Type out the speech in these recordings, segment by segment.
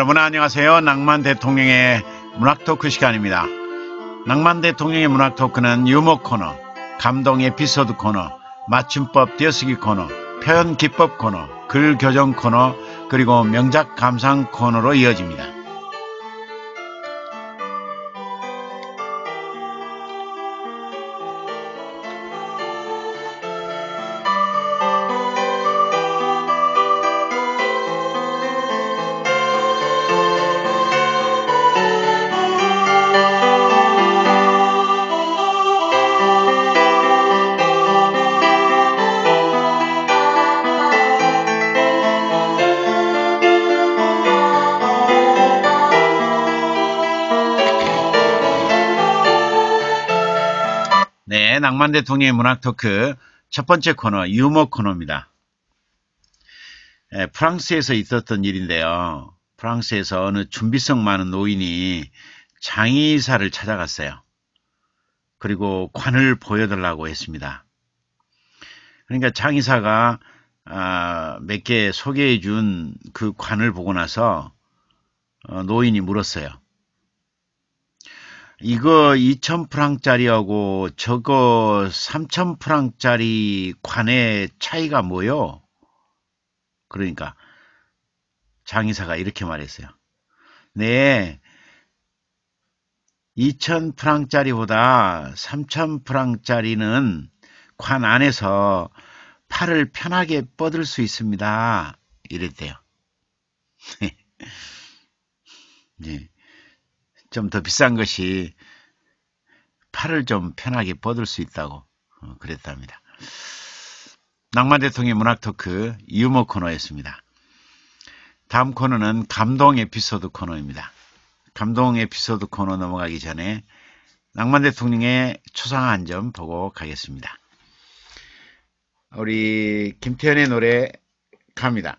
여러분 안녕하세요. 낭만 대통령의 문학 토크 시간입니다. 낭만 대통령의 문학 토크는 유머 코너, 감동 에피소드 코너, 맞춤법 띄어쓰기 코너, 표현 기법 코너, 글 교정 코너, 그리고 명작 감상 코너로 이어집니다. 노무현 대통령의 문학 토크 첫 번째 코너 유머 코너입니다. 에, 예, 프랑스에서 있었던 일인데요. 프랑스에서 어느 준비성 많은 노인이 장의사를 찾아갔어요. 그리고 관을 보여달라고 했습니다. 그러니까 장의사가 아, 몇개 소개해 준 그 관을 보고 나서 어, 노인이 물었어요. 이거 2,000프랑짜리하고 저거 3,000프랑짜리 관의 차이가 뭐요? 그러니까 장의사가 이렇게 말했어요. 네, 2,000프랑짜리보다 3,000프랑짜리는 관 안에서 팔을 편하게 뻗을 수 있습니다. 이랬대요. 네. 좀더 비싼 것이 팔을 좀 편하게 뻗을 수 있다고 어, 그랬답니다. 낭만 대통령의 문학 토크 유머 코너였습니다. 다음 코너는 감동 에피소드 코너입니다. 감동 에피소드 코너 넘어가기 전에 낭만 대통령의 초상한 점 보고 가겠습니다. 우리 김태현의 노래 갑니다.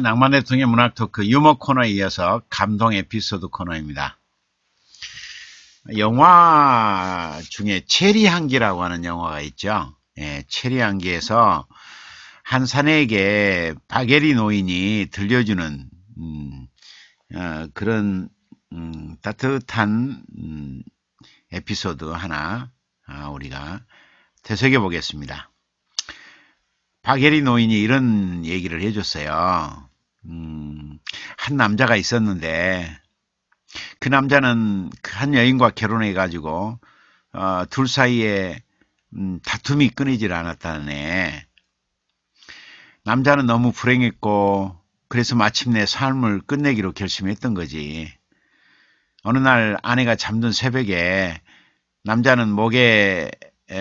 낭만대통령 문학 토크 유머 코너에 이어서 감동 에피소드 코너입니다. 영화 중에 체리 향기라고 하는 영화가 있죠. 예, 체리 향기에서 한 사내에게 바게리 노인이 들려주는 음, 어, 그런 음, 따뜻한 음, 에피소드 하나 아, 우리가 되새겨 보겠습니다. 바게리 노인이 이런 얘기를 해줬어요. 음, 한 남자가 있었는데 그 남자는 그 한 여인과 결혼해 가지고 어, 둘 사이에 음, 다툼이 끊이질 않았다네. 남자는 너무 불행했고 그래서 마침내 삶을 끝내기로 결심했던 거지. 어느 날 아내가 잠든 새벽에 남자는 목에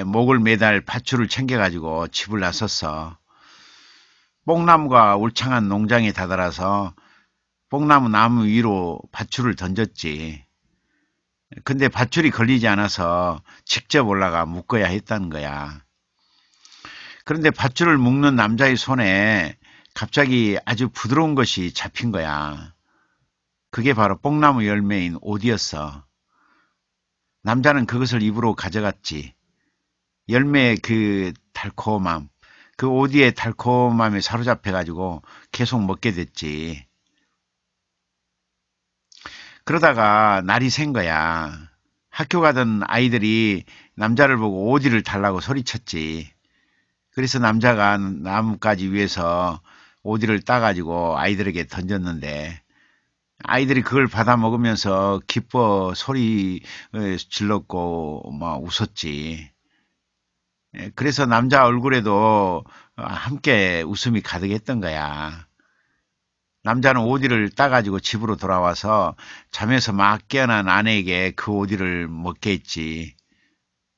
목을 매달 밧줄을 챙겨가지고 집을 나섰어. 뽕나무가 울창한 농장에 다다라서 뽕나무 나무 위로 밧줄을 던졌지. 근데 밧줄이 걸리지 않아서 직접 올라가 묶어야 했다는 거야. 그런데 밧줄을 묶는 남자의 손에 갑자기 아주 부드러운 것이 잡힌 거야. 그게 바로 뽕나무 열매인 옷이었어. 남자는 그것을 입으로 가져갔지. 열매의 그 달콤함, 그 오디의 달콤함에 사로잡혀가지고 계속 먹게 됐지. 그러다가 날이 샌 거야. 학교 가던 아이들이 남자를 보고 오디를 달라고 소리쳤지. 그래서 남자가 나뭇가지 위에서 오디를 따가지고 아이들에게 던졌는데 아이들이 그걸 받아 먹으면서 기뻐 소리 어, 질렀고 막 웃었지. 예, 그래서 남자 얼굴에도 어, 함께 웃음이 가득했던 거야. 남자는 오디를 따가지고 집으로 돌아와서 잠에서 막 깨어난 아내에게 그 오디를 먹게 했지.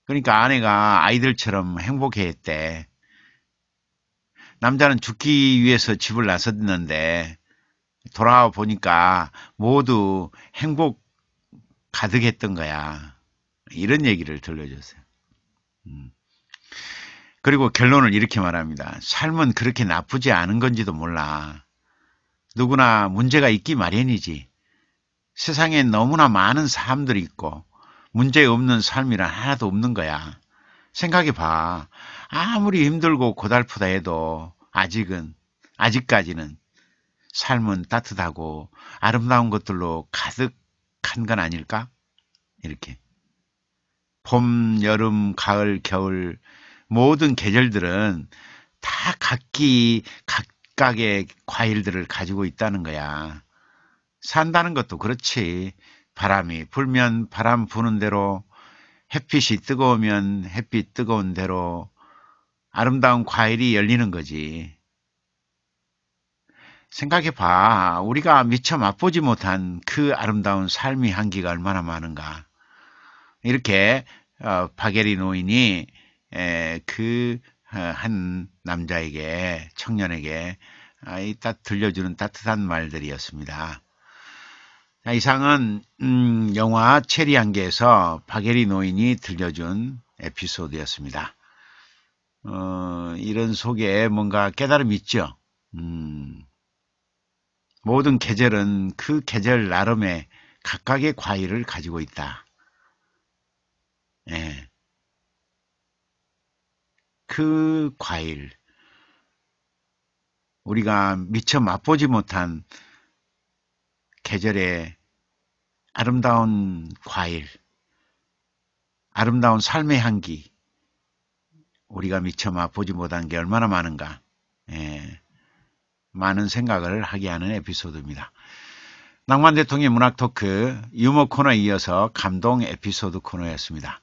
그러니까 아내가 아이들처럼 행복해했대. 남자는 죽기 위해서 집을 나섰는데 돌아와 보니까 모두 행복 가득했던 거야. 이런 얘기를 들려줬어요. 음. 그리고 결론을 이렇게 말합니다. 삶은 그렇게 나쁘지 않은 건지도 몰라. 누구나 문제가 있기 마련이지. 세상에 너무나 많은 사람들이 있고 문제 없는 삶이란 하나도 없는 거야. 생각해 봐. 아무리 힘들고 고달프다 해도 아직은 아직까지는 삶은 따뜻하고 아름다운 것들로 가득한 건 아닐까? 이렇게. 봄, 여름, 가을, 겨울 모든 계절들은 다 각기 각각의 과일들을 가지고 있다는 거야. 산다는 것도 그렇지. 바람이 불면 바람 부는 대로, 햇빛이 뜨거우면 햇빛 뜨거운 대로 아름다운 과일이 열리는 거지. 생각해 봐. 우리가 미처 맛보지 못한 그 아름다운 삶의 향기가 얼마나 많은가. 이렇게 어, 바게리 노인이 그한 어, 남자에게 청년에게 딱 아, 들려주는 따뜻한 말들이었습니다. 이상은 음, 영화 체리한계에서 파게리 노인이 들려준 에피소드였습니다. 어, 이런 속에 뭔가 깨달음이 있죠. 음, 모든 계절은 그 계절 나름의 각각의 과일을 가지고 있다. 예, 그 과일, 우리가 미처 맛보지 못한 계절의 아름다운 과일, 아름다운 삶의 향기, 우리가 미처 맛보지 못한 게 얼마나 많은가. 예, 많은 생각을 하게 하는 에피소드입니다. 낭만 대통령의 문학 토크 유머 코너에 이어서 감동 에피소드 코너였습니다.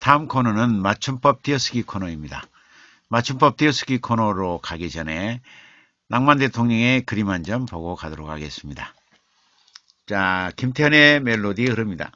다음 코너는 맞춤법 띄어쓰기 코너입니다. 맞춤법 띄어쓰기 코너로 가기 전에 낭만 대통령의 그림 한 점 보고 가도록 하겠습니다. 자, 김태현의 멜로디 흐릅니다.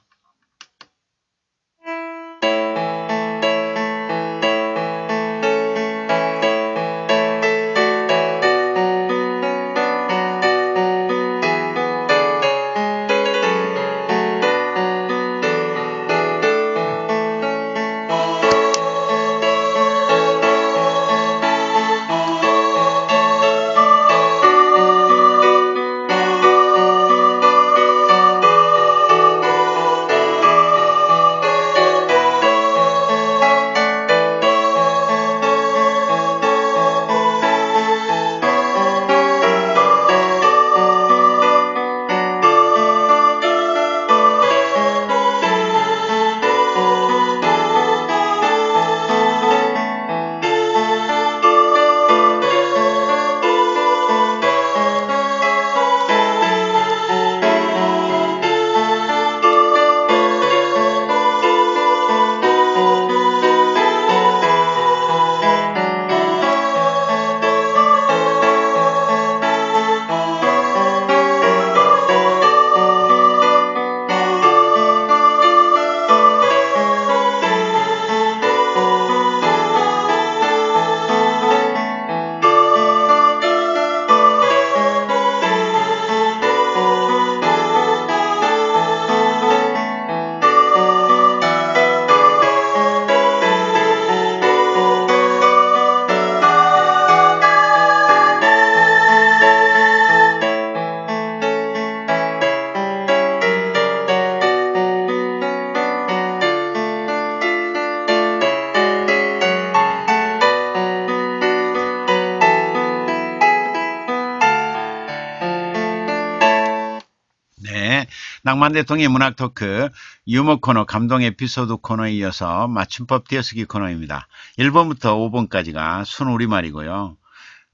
낭만 대통령의 문학 토크, 유머 코너, 감동 에피소드 코너에 이어서 맞춤법 띄어쓰기 코너입니다. 1번부터 5번까지가 순우리말이고요.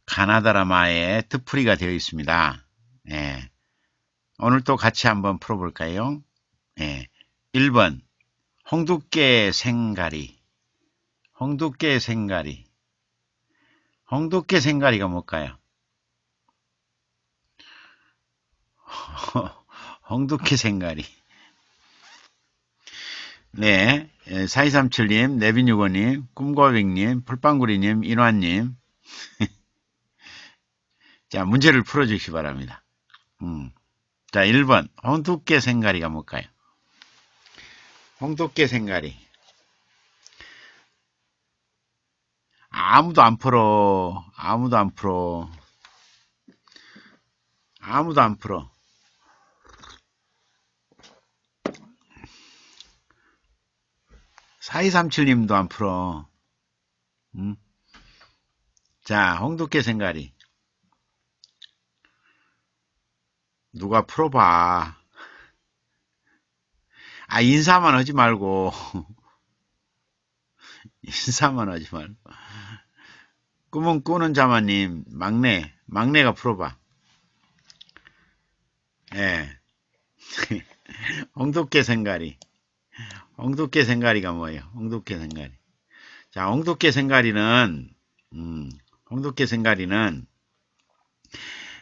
가나다라마의 뜻풀이가 되어 있습니다. 예. 오늘 또 같이 한번 풀어볼까요? 예. 1번 홍두깨 생가리 홍두깨 생가리 홍두깨 생가리가 뭘까요? 홍두깨 생가리. 네, 4237님, 예, 네빈유건님, 꿈과백님, 풀빵구리님, 인화님 자, 문제를 풀어주시기 바랍니다. 음. 자, 1번. 홍두깨 생가리가 뭘까요? 홍두깨 생가리. 아무도 안 풀어. 아무도 안 풀어. 아무도 안 풀어. 4237님도 안 풀어. 음? 자, 홍두깨 생가리. 누가 풀어봐. 아, 인사만 하지 말고. 인사만 하지 말고. 꿈은 꾸는 자마님, 막내, 막내가 풀어봐. 예. 홍두깨 생가리. 엉두깨 생가리가 뭐예요? 엉두깨 생가리. 자, 엉두깨 생가리는 음, 엉두깨 생가리는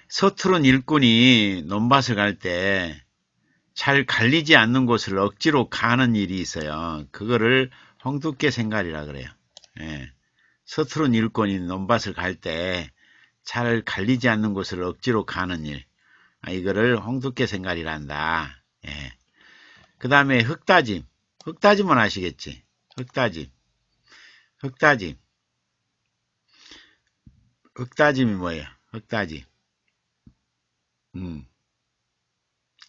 서투른 일꾼이 논밭을 갈 때 잘 갈리지 않는 곳을 억지로 가는 일이 있어요. 그거를 엉두깨 생갈이라 그래요. 예. 서투른 일꾼이 논밭을 갈 때 잘 갈리지 않는 곳을 억지로 가는 일. 아, 이거를 홍두깨 생갈이란다. 예. 그 다음에 흙다짐. 흑다짐은 아시겠지? 흑다짐. 흑다짐. 흑다짐이 뭐예요? 흑다짐. 음.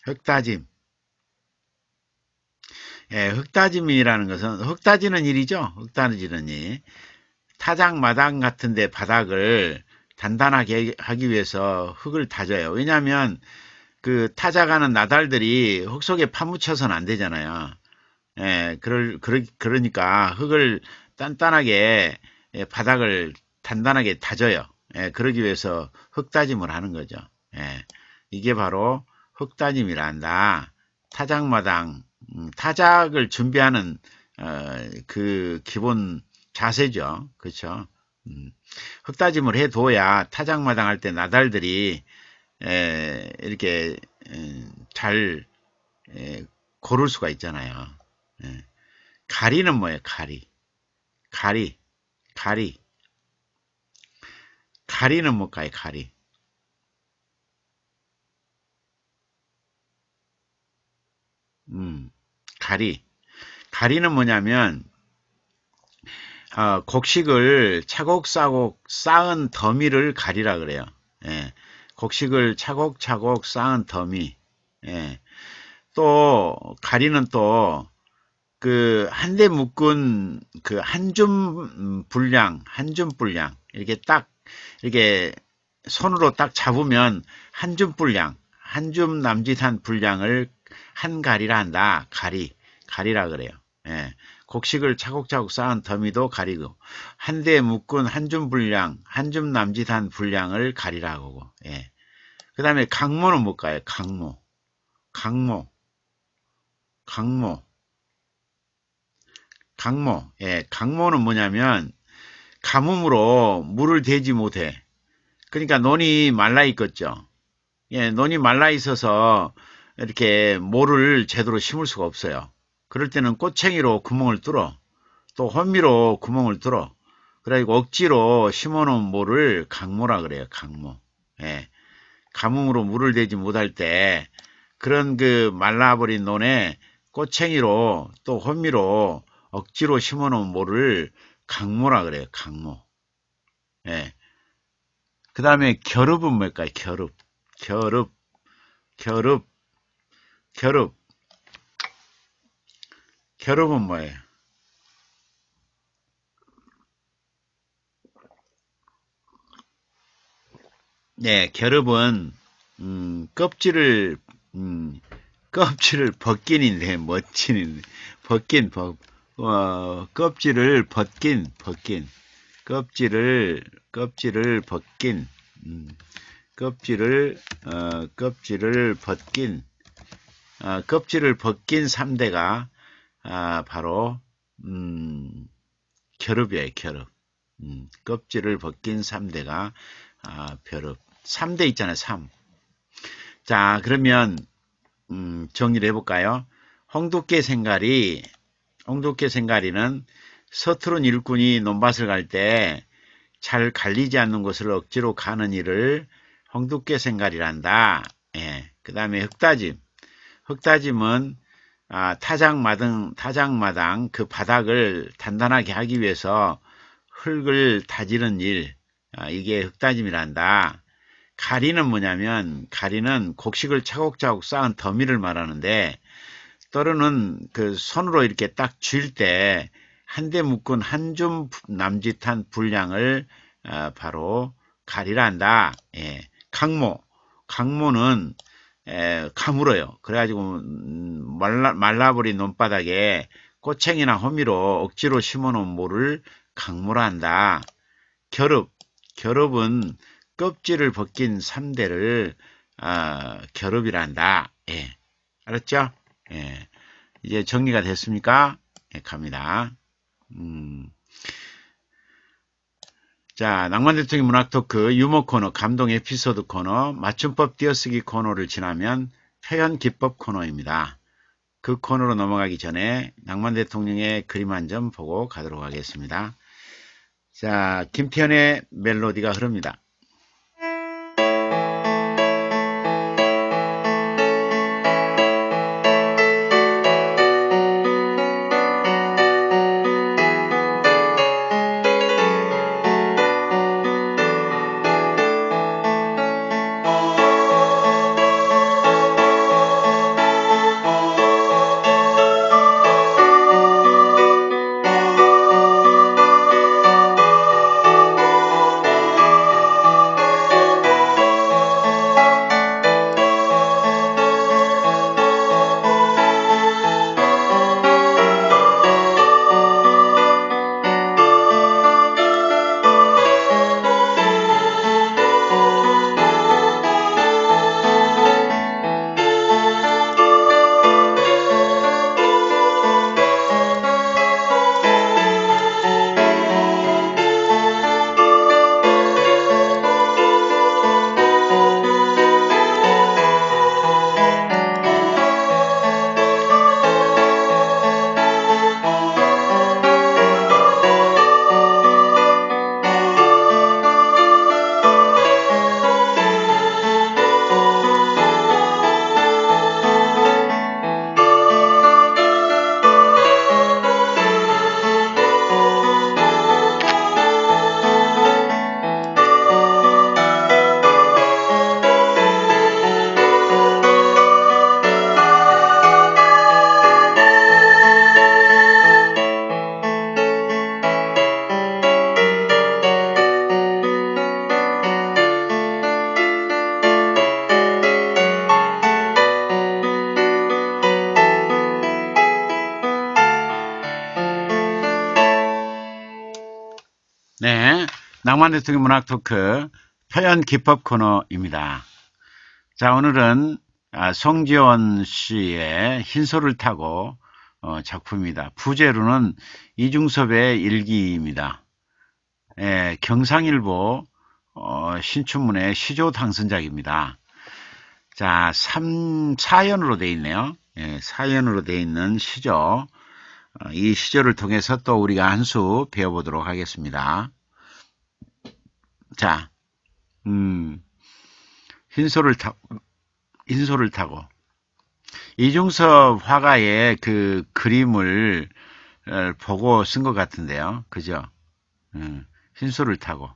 흑다짐. 예, 흑다짐이라는 것은 흑다지는 일이죠. 흑다지는 일. 타작 마당 같은데 바닥을 단단하게 하기 위해서 흙을 다져요. 왜냐하면 그 타작하는 나달들이 흙 속에 파묻혀서는 안 되잖아요. 예, 그럴, 그러, 그러니까 흙을 단단하게 예, 바닥을 단단하게 다져요. 예, 그러기 위해서 흙다짐을 하는 거죠. 예, 이게 바로 흙다짐이라한다 타작마당, 음, 타작을 준비하는 어, 그 기본 자세죠. 그렇 음, 흙다짐을 해둬야 타작마당 할 때 나달들이 에, 예, 이렇게 에, 음, 잘 에, 예, 고를 수가 있잖아요. 예. 가리는 뭐예요? 가리. 가리. 가리. 가리는 뭘까요? 가리. 음, 가리. 가리는 뭐냐면 어, 곡식을 차곡차곡 쌓은 더미를 가리라 그래요. 예. 곡식을 차곡차곡 쌓은 더미. 예. 또 가리는 또 그한대 묶은 그한줌 분량, 한줌 분량 이렇게 딱 이렇게 손으로 딱 잡으면 한줌 분량, 한 줌 남짓한 분량을 한 가리라 한다. 가리, 가리라 그래요. 예. 곡식을 차곡차곡 쌓은 더미도 가리고 한 대 묶은 한줌 분량, 한 줌 남짓한 분량을 가리라고 고 예. 그 다음에 강모는 뭘까요? 강모, 강모, 강모 강모. 예, 강모는 뭐냐면 가뭄으로 물을 대지 못해. 그러니까 논이 말라 있겠죠. 예, 논이 말라 있어서 이렇게 모를 제대로 심을 수가 없어요. 그럴 때는 꼬챙이로 구멍을 뚫어. 또 헌미로 구멍을 뚫어. 그래가지고 억지로 심어놓은 모를 강모라 그래요. 강모. 예. 가뭄으로 물을 대지 못할 때 그런 그 말라버린 논에 꼬챙이로 또 헌미로 억지로 심어놓은 모를 강모라 그래요. 강모. 예. 그 다음에 겨룹은 뭘까요? 겨룹. 겨룹. 겨룹. 겨룹. 결읍은 뭐예요? 네, 결읍은 음, 껍질을 음, 껍질을 벗긴인데 멋진인데 벗긴 벗, 어, 껍질을 벗긴 벗긴 껍질을 껍질을 벗긴 음, 껍질을 어, 껍질을 벗긴 어, 껍질을 벗긴 3대가 아, 바로 음, 결읍이에요 결읍 음, 껍질을 벗긴 3대가 아, 벼룹 3대 있잖아요 3 자 그러면 음, 정리를 해볼까요 홍두깨 생갈이 홍두깨 생가리는 서투른 일꾼이 논밭을 갈 때 잘 갈리지 않는 곳을 억지로 가는 일을 홍두깨 생가리란다. 예. 그 다음에 흑다짐. 흑다짐은 아, 타작마당, 타작마당 그 바닥을 단단하게 하기 위해서 흙을 다지는 일, 아, 이게 흑다짐이란다 가리는 뭐냐면, 가리는 곡식을 차곡차곡 쌓은 더미를 말하는데, 또르는 그 손으로 이렇게 딱 쥘 때한 대 묶은 한줌 남짓한 분량을 어, 바로 가리라 한다. 예. 강모, 강모는 에, 카물어요. 그래가지고 음, 말라, 말라버린 논바닥에 꼬챙이나 허미로 억지로 심어놓은 모를 강모라 한다. 결읍, 결읍은 껍질을 벗긴 삼대를 어, 아, 결읍이라 한다. 예. 알았죠? 예, 이제 정리가 됐습니까? 예, 갑니다. 음. 자, 낭만 대통령 문학 토크, 유머 코너, 감동 에피소드 코너, 맞춤법 띄어쓰기 코너를 지나면 표현 기법 코너입니다. 그 코너로 넘어가기 전에 낭만 대통령의 그림 한 점 보고 가도록 하겠습니다. 자, 김태현의 멜로디가 흐릅니다. 낭만대통령 문학 토크 표현 기법 코너입니다. 자 오늘은 아, 송지원 씨의 흰소를 타고 어, 작품입니다. 부제로는 이중섭의 일기입니다. 예, 경상일보 어, 신춘문예 시조 당선작입니다. 자, 3, 4연으로 되어 있네요. 예, 4연으로 되어 있는 시조. 어, 이 시조를 통해서 또 우리가 한 수 배워보도록 하겠습니다. 자, 음, 흰소를 타, 흰소를 타고. 이중섭 화가의 그 그림을 어, 보고 쓴 것 같은데요. 그죠? 음, 흰소를 타고.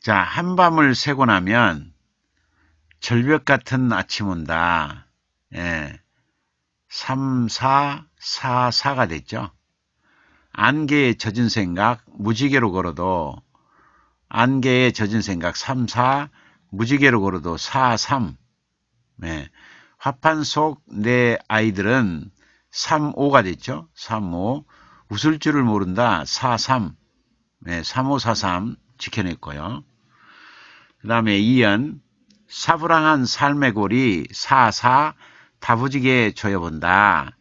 자, 한밤을 새고 나면 절벽 같은 아침 온다. 예. 3, 4, 4, 4가 됐죠. 안개에 젖은 생각, 무지개로 걸어도 안개에 젖은 생각 3, 4, 무지개로 걸어도 4, 3. 네. 화판 속내 네 아이들은 3, 5가 됐죠. 3, 5. 웃을 줄을 모른다. 4, 3. 네. 3, 5, 4, 3 지켜냈고요. 그 다음에 2연 사부랑한 삶의 고리 4, 4 다부지게 조여본다.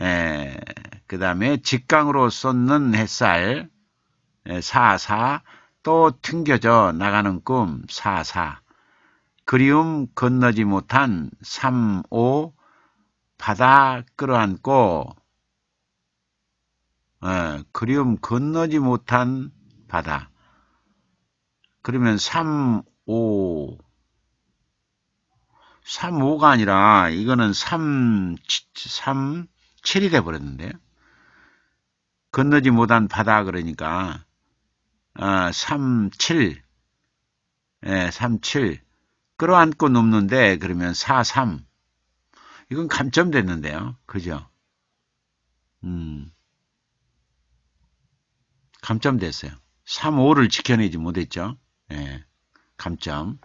예. 그 다음에 직강으로 쏟는 햇살 4, 4또 튕겨져 나가는 꿈 사사 그리움 건너지 못한 35, 바다 끌어안고 어, 그리움 건너지 못한 바다 그러면 35 35가 아니라 이거는 3, 3 7이 돼버렸는데 건너지 못한 바다 그러니까 37, 아, 예, 37 끌어안고 눕는데 그러면 43 이건 감점됐는데요. 그죠? 음, 감점됐어요. 35를 지켜내지 못했죠. 예, 감점.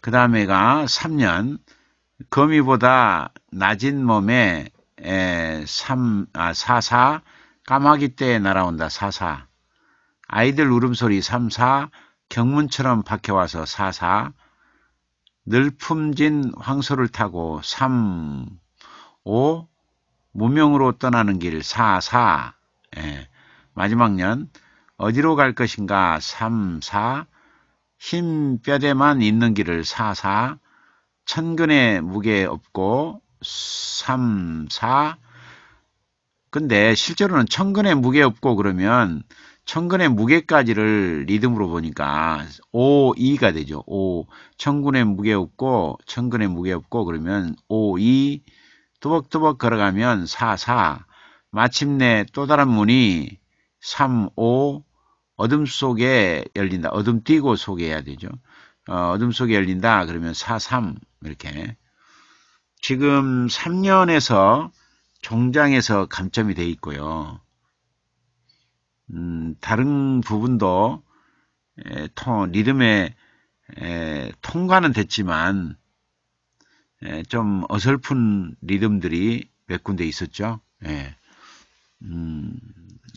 그 다음에가 3년 거미보다 낮은 몸에 에, 3, 아, 44 까마귀 때 날아온다. 44 아이들 울음소리 3, 4, 경문처럼 박혀와서 4, 4, 늘 품진 황소를 타고 3, 5, 무명으로 떠나는 길 4, 4, 예. 마지막 년 어디로 갈 것인가 3, 4, 흰 뼈대만 있는 길을 4, 4, 천근의 무게 없고 3, 4, 근데 실제로는 천근의 무게 없고 그러면 천근의 무게까지를 리듬으로 보니까 5, 2가 되죠. 5, 천근의 무게 없고 천근의 무게 없고 그러면 5, 2 뚜벅뚜벅 걸어가면 4, 4 마침내 또 다른 문이 3, 5 어둠 속에 열린다. 어둠 띄고 소개 해야 되죠. 어, 둠 속에 열린다. 그러면 4, 3 이렇게 지금 3년에서 종장에서 감점이 돼 있고요. 음, 다른 부분도 에, 통, 리듬의 에, 통과는 됐지만 에, 좀 어설픈 리듬들이 몇 군데 있었죠. 예. 음,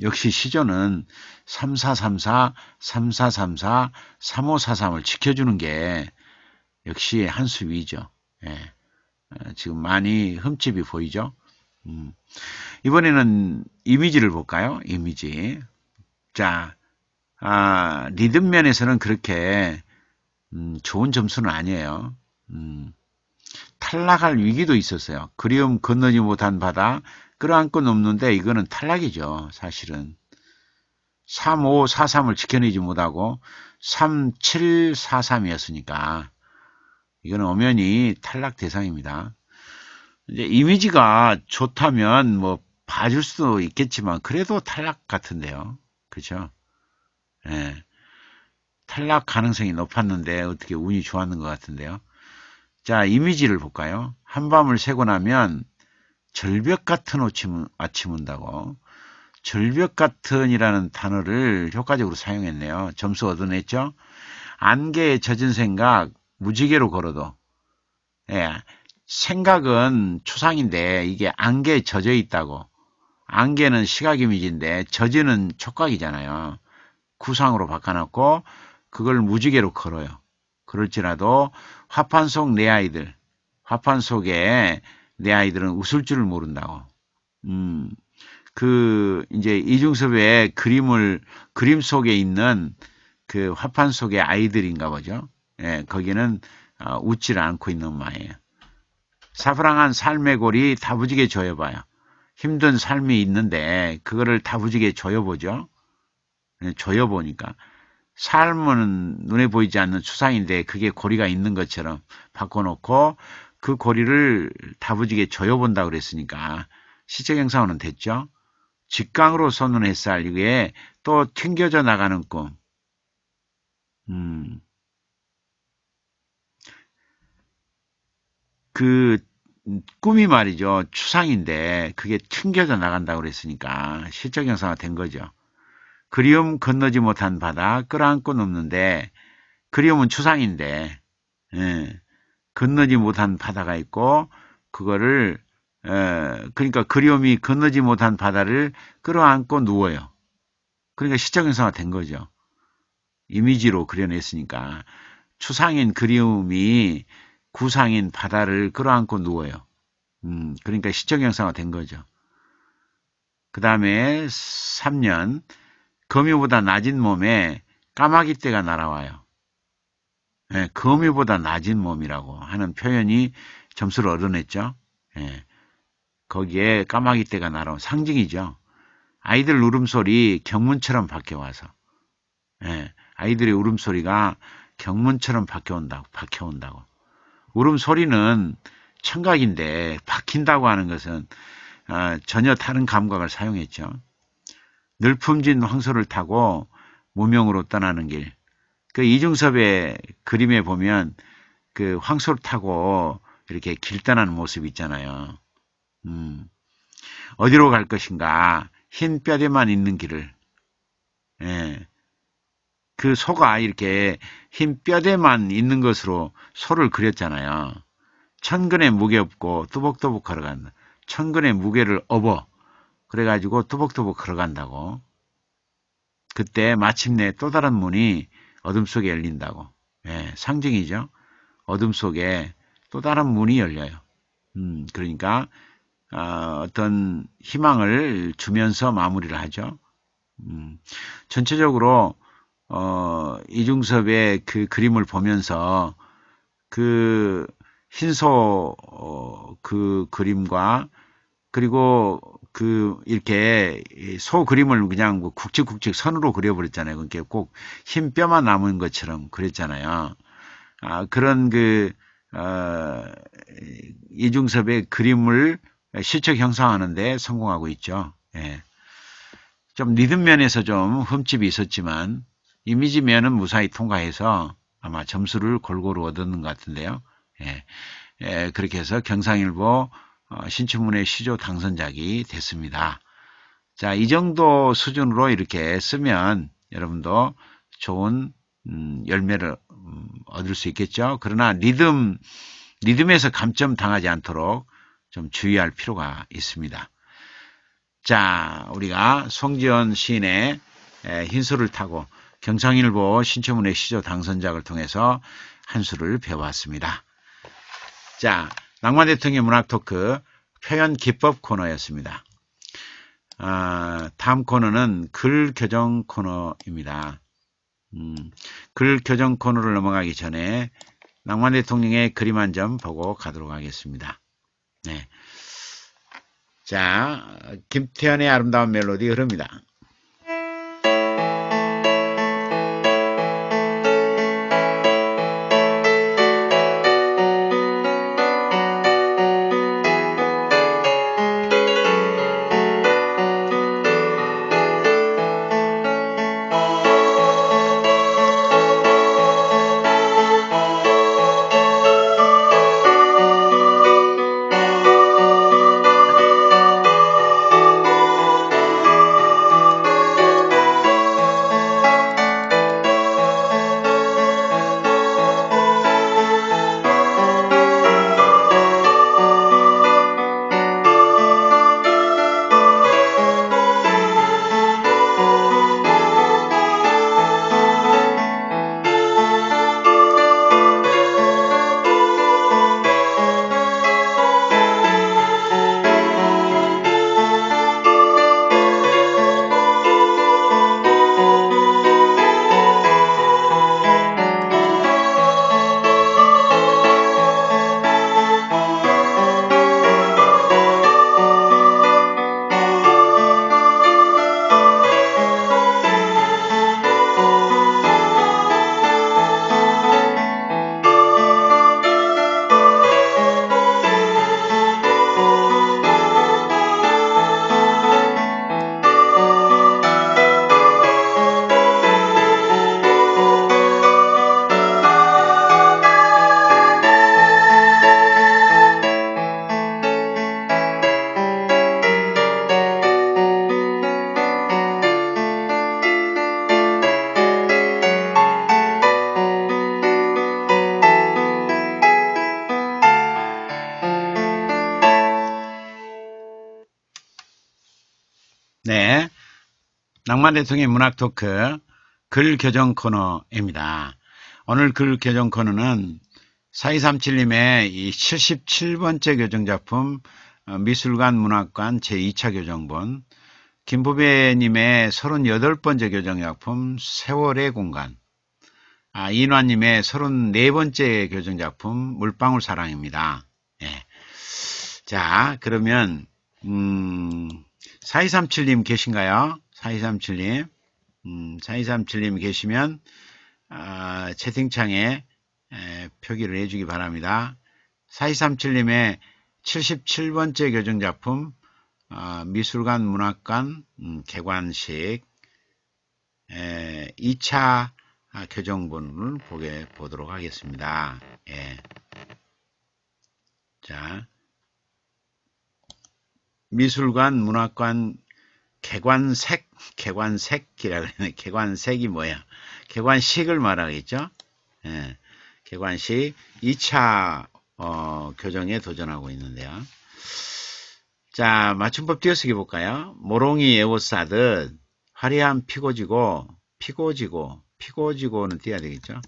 역시 시조는 3434, 3434, 3543을 지켜주는 게 역시 한 수 위죠. 예. 어, 지금 많이 흠집이 보이죠. 음. 이번에는 이미지를 볼까요? 이미지. 자, 아, 리듬 면에서는 그렇게 음, 좋은 점수는 아니에요. 음, 탈락할 위기도 있었어요. 그리움 건너지 못한 바다 끌어안고 넘는데 이거는 탈락이죠. 사실은 3, 5, 4, 3을 지켜내지 못하고 3, 7, 4, 3이었으니까 이건 엄연히 탈락 대상입니다. 이제 이미지가 좋다면 뭐 봐줄 수도 있겠지만 그래도 탈락 같은데요. 그죠? 예. 탈락 가능성이 높았는데 어떻게 운이 좋았는 것 같은데요. 자, 이미지를 볼까요? 한밤을 새고 나면 절벽 같은 아침, 아침 온다고 절벽 같은이라는 단어를 효과적으로 사용했네요. 점수 얻어냈죠? 안개에 젖은 생각, 무지개로 걸어도. 예, 생각은 초상인데 이게 안개에 젖어 있다고. 안개는 시각 이미지인데 저지는 촉각이잖아요. 구상으로 바꿔놓고 그걸 무지개로 걸어요. 그럴지라도 화판 속 내 아이들, 화판 속에 내 아이들은 웃을 줄을 모른다고. 음, 그 이제 이중섭의 그림을 그림 속에 있는 그 화판 속의 아이들인가 보죠. 예, 거기는 어, 웃지를 않고 있는 마예요. 사프랑한 삶의 골이 다부지게 조여봐요. 힘든 삶이 있는데 그거를 다부지게 조여보죠. 조여보니까 삶은 눈에 보이지 않는 추상인데 그게 고리가 있는 것처럼 바꿔놓고 그 고리를 다부지게 조여본다 그랬으니까 시적행사원은 됐죠. 직강으로 쏘는 햇살 위에 또 튕겨져 나가는 꿈. 음. 그 음, 꿈이 말이죠. 추상인데 그게 튕겨져 나간다고 그랬으니까 실적 형상화 된 거죠. 그리움 건너지 못한 바다 끌어안고 넘는데 그리움은 추상인데 예, 건너지 못한 바다가 있고 그거를 예, 그러니까 그리움이 건너지 못한 바다를 끌어안고 누워요. 그러니까 실적 형상화 된 거죠. 이미지로 그려냈으니까 추상인 그리움이 구상인 바다를 끌어안고 누워요. 음, 그러니까 시적영상화 된 거죠. 그 다음에 3년 거미보다 낮은 몸에 까마귀 떼가 날아와요. 예, 거미보다 낮은 몸이라고 하는 표현이 점수를 얻어냈죠. 예, 거기에 까마귀 떼가 날아온 상징이죠. 아이들 울음소리 경문처럼 박혀와서 예, 아이들의 울음소리가 경문처럼 박혀온다고 박혀온다고 울음소리는 청각인데 박힌다고 하는 것은 어, 전혀 다른 감각을 사용했죠. 늘 품진 황소를 타고 무명으로 떠나는 길. 그 이중섭의 그림에 보면 그 황소를 타고 이렇게 길 떠나는 모습 있잖아요. 음. 어디로 갈 것인가? 흰 뼈대만 있는 길을. 예. 그 소가 이렇게 흰 뼈대만 있는 것으로 소를 그렸잖아요. 천근에 무게 없고 뚜벅뚜벅 걸어간다. 천근에 무게를 업어. 그래가지고 뚜벅뚜벅 걸어간다고. 그때 마침내 또 다른 문이 어둠 속에 열린다고. 예, 상징이죠. 어둠 속에 또 다른 문이 열려요. 음, 그러니까 아, 어, 떤 희망을 주면서 마무리를 하죠. 음, 전체적으로 어, 이중섭의 그 그림을 보면서 그 흰소 어, 그 그림과 그리고 그 이렇게 소 그림을 그냥 뭐 굵직굵직 선으로 그려버렸잖아요. 그게 그러니까 꼭흰 뼈만 남은 것처럼 그랬잖아요. 아, 그런 그 어, 이중섭의 그림을 실적 형성하는데 성공하고 있죠. 예. 좀 리듬 면에서 좀 흠집이 있었지만 이미지 면은 무사히 통과해서 아마 점수를 골고루 얻었는 것 같은데요. 예, 예, 그렇게 해서 경상일보 어, 신춘문예 시조 당선작이 됐습니다. 자, 이 정도 수준으로 이렇게 쓰면 여러분도 좋은 음, 열매를 음, 얻을 수 있겠죠. 그러나 리듬 리듬에서 감점 당하지 않도록 좀 주의할 필요가 있습니다. 자, 우리가 송지현 시인의 흰소를 타고 경상일보 신청문의 시조 당선작을 통해서 한 수를 배워왔습니다. 자, 낭만 대통령 의 문학 토크 표현 기법 코너였습니다. 아, 다음 코너는 글 교정 코너입니다. 음, 글 교정 코너를 넘어가기 전에 낭만 대통령의 그림 한 점 보고 가도록 하겠습니다. 네. 자, 김태현의 아름다운 멜로디 흐릅니다. 대통령 의 문학 토크 글 교정 코너입니다. 오늘 글 교정 코너는 4237님의 이 77번째 교정 작품 어, 미술관 문학관 제2차 교정본 김부배님의 38번째 교정 작품 세월의 공간 아, 인화님의 34번째 교정 작품 물방울 사랑입니다. 예. 자 그러면 음, 4237님 계신가요? 4237님, 음, 4237님 계시면 아, 채팅창에 에, 표기를 해주기 바랍니다. 4237님의 77번째 교정작품 아, 미술관 문학관 음, 개관식 에, 2차 아, 교정본을 보게 보도록 하겠습니다. 예. 자, 미술관 문학관 개관색 개관색이라 그러네. 객관색이 뭐야? 개관식을 말하겠죠? 예. 객관식 2차 어, 교정에 도전하고 있는데요. 자, 맞춤법 띄어쓰기 볼까요? 모롱이 에워싸듯 화려한 피고지고 피고지고 피고지고는 띄어야 되겠죠?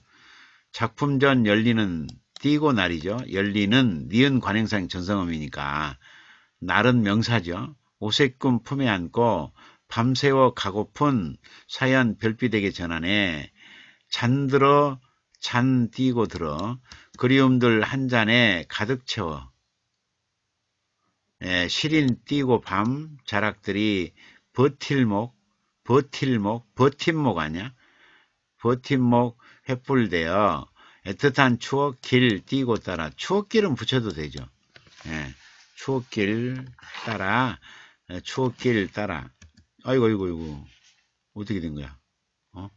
작품 전 열리는 띄고 날이죠. 열리는 니은 관행상 전성음이니까 날은 명사죠. 오색꿈 품에 안고 밤새워 가고픈 사연 별빛에게 전하네. 잔들어 잔 띄고 들어 그리움들 한 잔에 가득 채워. 예, 시린 띄고 밤 자락들이 버틸목, 버틸목, 버팀목 아냐 버팀목 횃불되어 애틋한 추억길 띄고 따라 추억길은 붙여도 되죠. 예, 추억길 따라 예, 추억길 따라 아이고 아이고 아이고 어떻게 된 거야 어?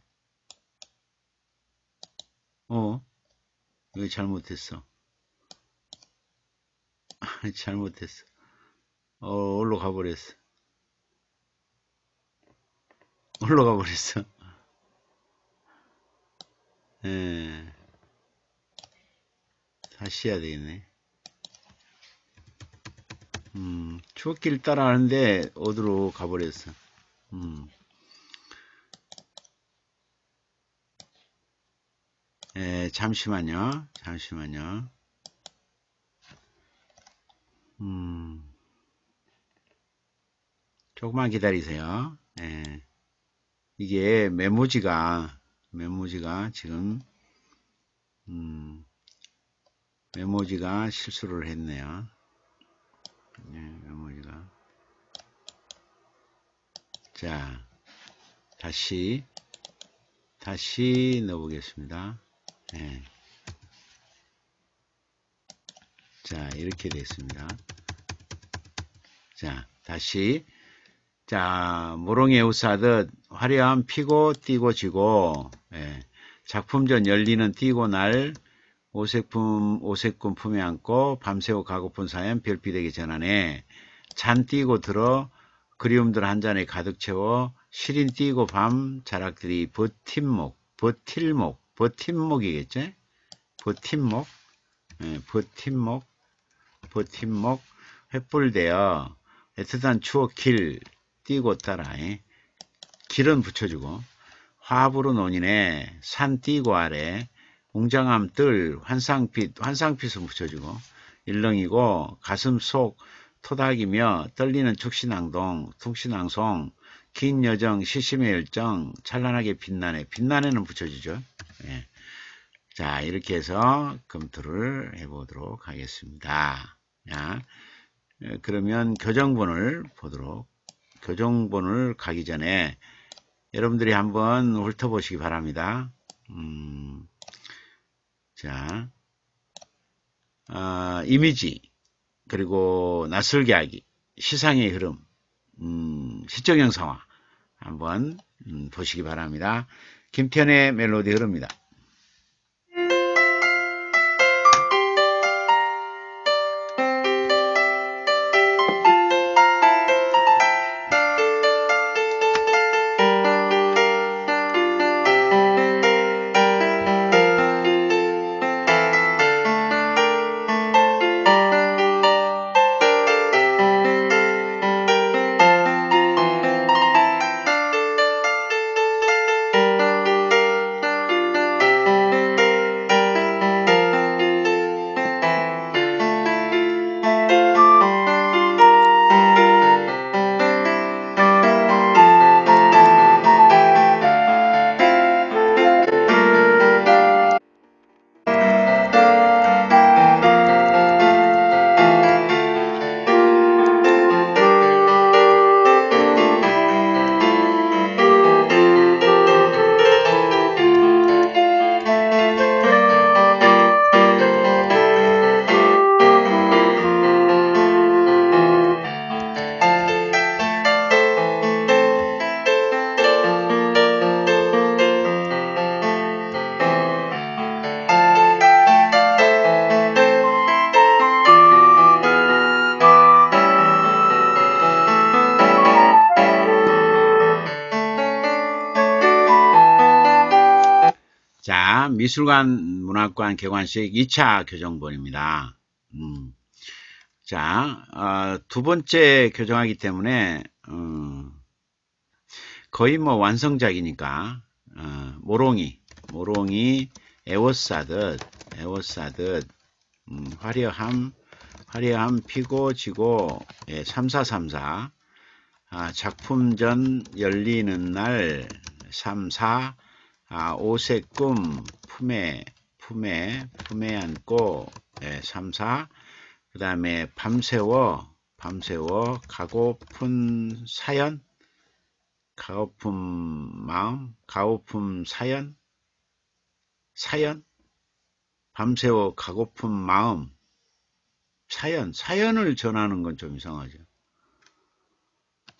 어? 여기 잘못했어 잘못했어 어 올로 가버렸어 올로 가버렸어 에 예. 다시 해야 되겠네 음 추억길 따라하는데 어디로 가버렸어 음. 에, 예, 잠시만요. 잠시만요. 음. 조금만 기다리세요. 에, 예. 이게 메모지가 메모지가 지금 음, 메모지가 실수를 했네요. 예, 메모지가 자, 다시, 다시 넣어보겠습니다. 네. 자, 이렇게 됐습니다. 자, 다시. 자, 모롱에 우사듯 화려한 피고 띄고 지고, 예. 작품전 열리는 띄고 날, 오색품, 오색군 품에 안고 밤새우 가고픈 사연 별빛에게 전하네. 잔띄고 들어 그리움들 한 잔에 가득 채워 시린 뛰고밤 자락들이 버팀목, 버틸목, 버팀목이겠죠 버팀목, 예, 버팀목, 버팀목 횃불되어 애틋한 추억 길뛰고 따라 예. 길은 붙여주고 화불은로 논이네 산뛰고 아래 웅장함 뜰 환상빛 환상빛은 붙여주고 일렁이고 가슴 속 토닥이며 떨리는 축신항동, 퉁신항송, 긴 여정, 시심의 열정, 찬란하게 빛나네. 빛나네는 붙여주죠. 예. 자, 이렇게 해서 검토를 해보도록 하겠습니다. 야. 예, 그러면 교정본을 보도록 교정본을 가기 전에 여러분들이 한번 훑어보시기 바랍니다. 음, 자, 어, 이미지 그리고 낯설게 하기, 시상의 흐름, 음, 시적 영상화 한번 음, 보시기 바랍니다. 김태현의 멜로디 흐릅니다. 미술관 문학관 개관식 2차 교정본입니다. 음. 자, 어, 두 번째 교정하기 때문에 어, 거의 뭐 완성작이니까 어, 모롱이, 모롱이 에워싸듯, 에워싸듯 음, 화려함, 화려함 피고 지고 예, 3434 아, 작품전 열리는 날 34, 아, 오색 꿈 품에 품에 품에 안고 예, 3, 4그 다음에 밤새워 밤새워 가고픈 사연 가고픈 마음 가고픈 사연 사연 밤새워 가고픈 마음 사연 사연을 전하는 건 좀 이상하죠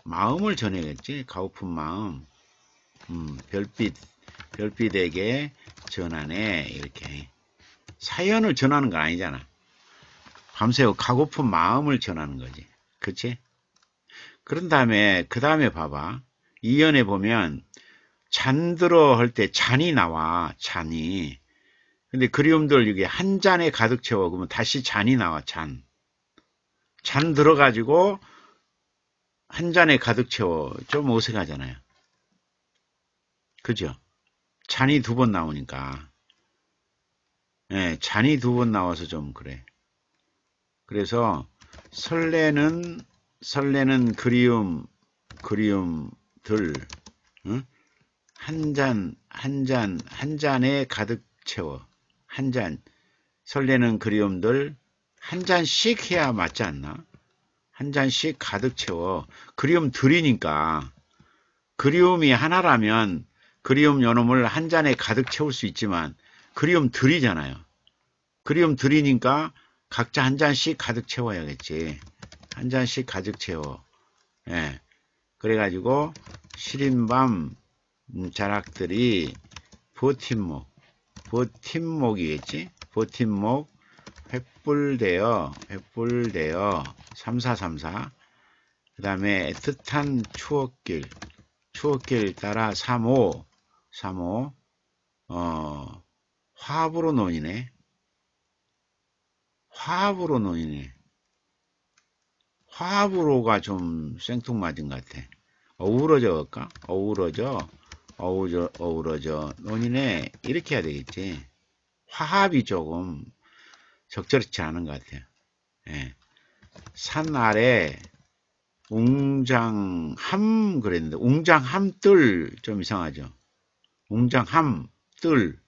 마음을 전해야겠지 가고픈 마음 음, 별빛 별빛에게 전하네 이렇게 사연을 전하는 건 아니잖아 밤새고 가고픈 마음을 전하는 거지 그치? 그런 다음에 그 다음에 봐봐 이연에 보면 잔들어 할 때 잔이 나와 잔이 근데 그리움들 이게 한 잔에 가득 채워 그러면 다시 잔이 나와 잔잔 들어가지고 한 잔에 가득 채워 좀 어색하잖아요 그죠? 잔이 두 번 나오니까. 예, 잔이 두 번 나와서 좀 그래. 그래서 설레는 설레는 그리움 그리움들 응? 한잔 한 잔 한 잔에 가득 채워 한 잔 설레는 그리움들 한 잔씩 해야 맞지 않나? 한 잔씩 가득 채워 그리움들이니까 그리움이 하나라면 그리움 연음을 한 잔에 가득 채울 수 있지만 그리움 들이잖아요. 그리움 들이니까 각자 한 잔씩 가득 채워야겠지. 한 잔씩 가득 채워. 예. 그래가지고 시린 밤 음, 자락들이 보팀목, 보팀목이겠지? 보팀목 횃불대여, 횃불대여, 3434. 그 다음에 애틋한 추억길, 추억길 따라 35. 3호 어, 화합으로 논이네. 화합으로 논이네. 화합으로가 좀 생뚱맞은 것 같아. 어우러져 갈까? 어우러져 어우러, 져 어우러져 논이네 이렇게 해야 되겠지. 화합이 조금 적절치 않은 것 같아요. 예. 산 아래 웅장함 그랬는데 웅장함뜰 좀 이상하죠. 웅장함, 뜰,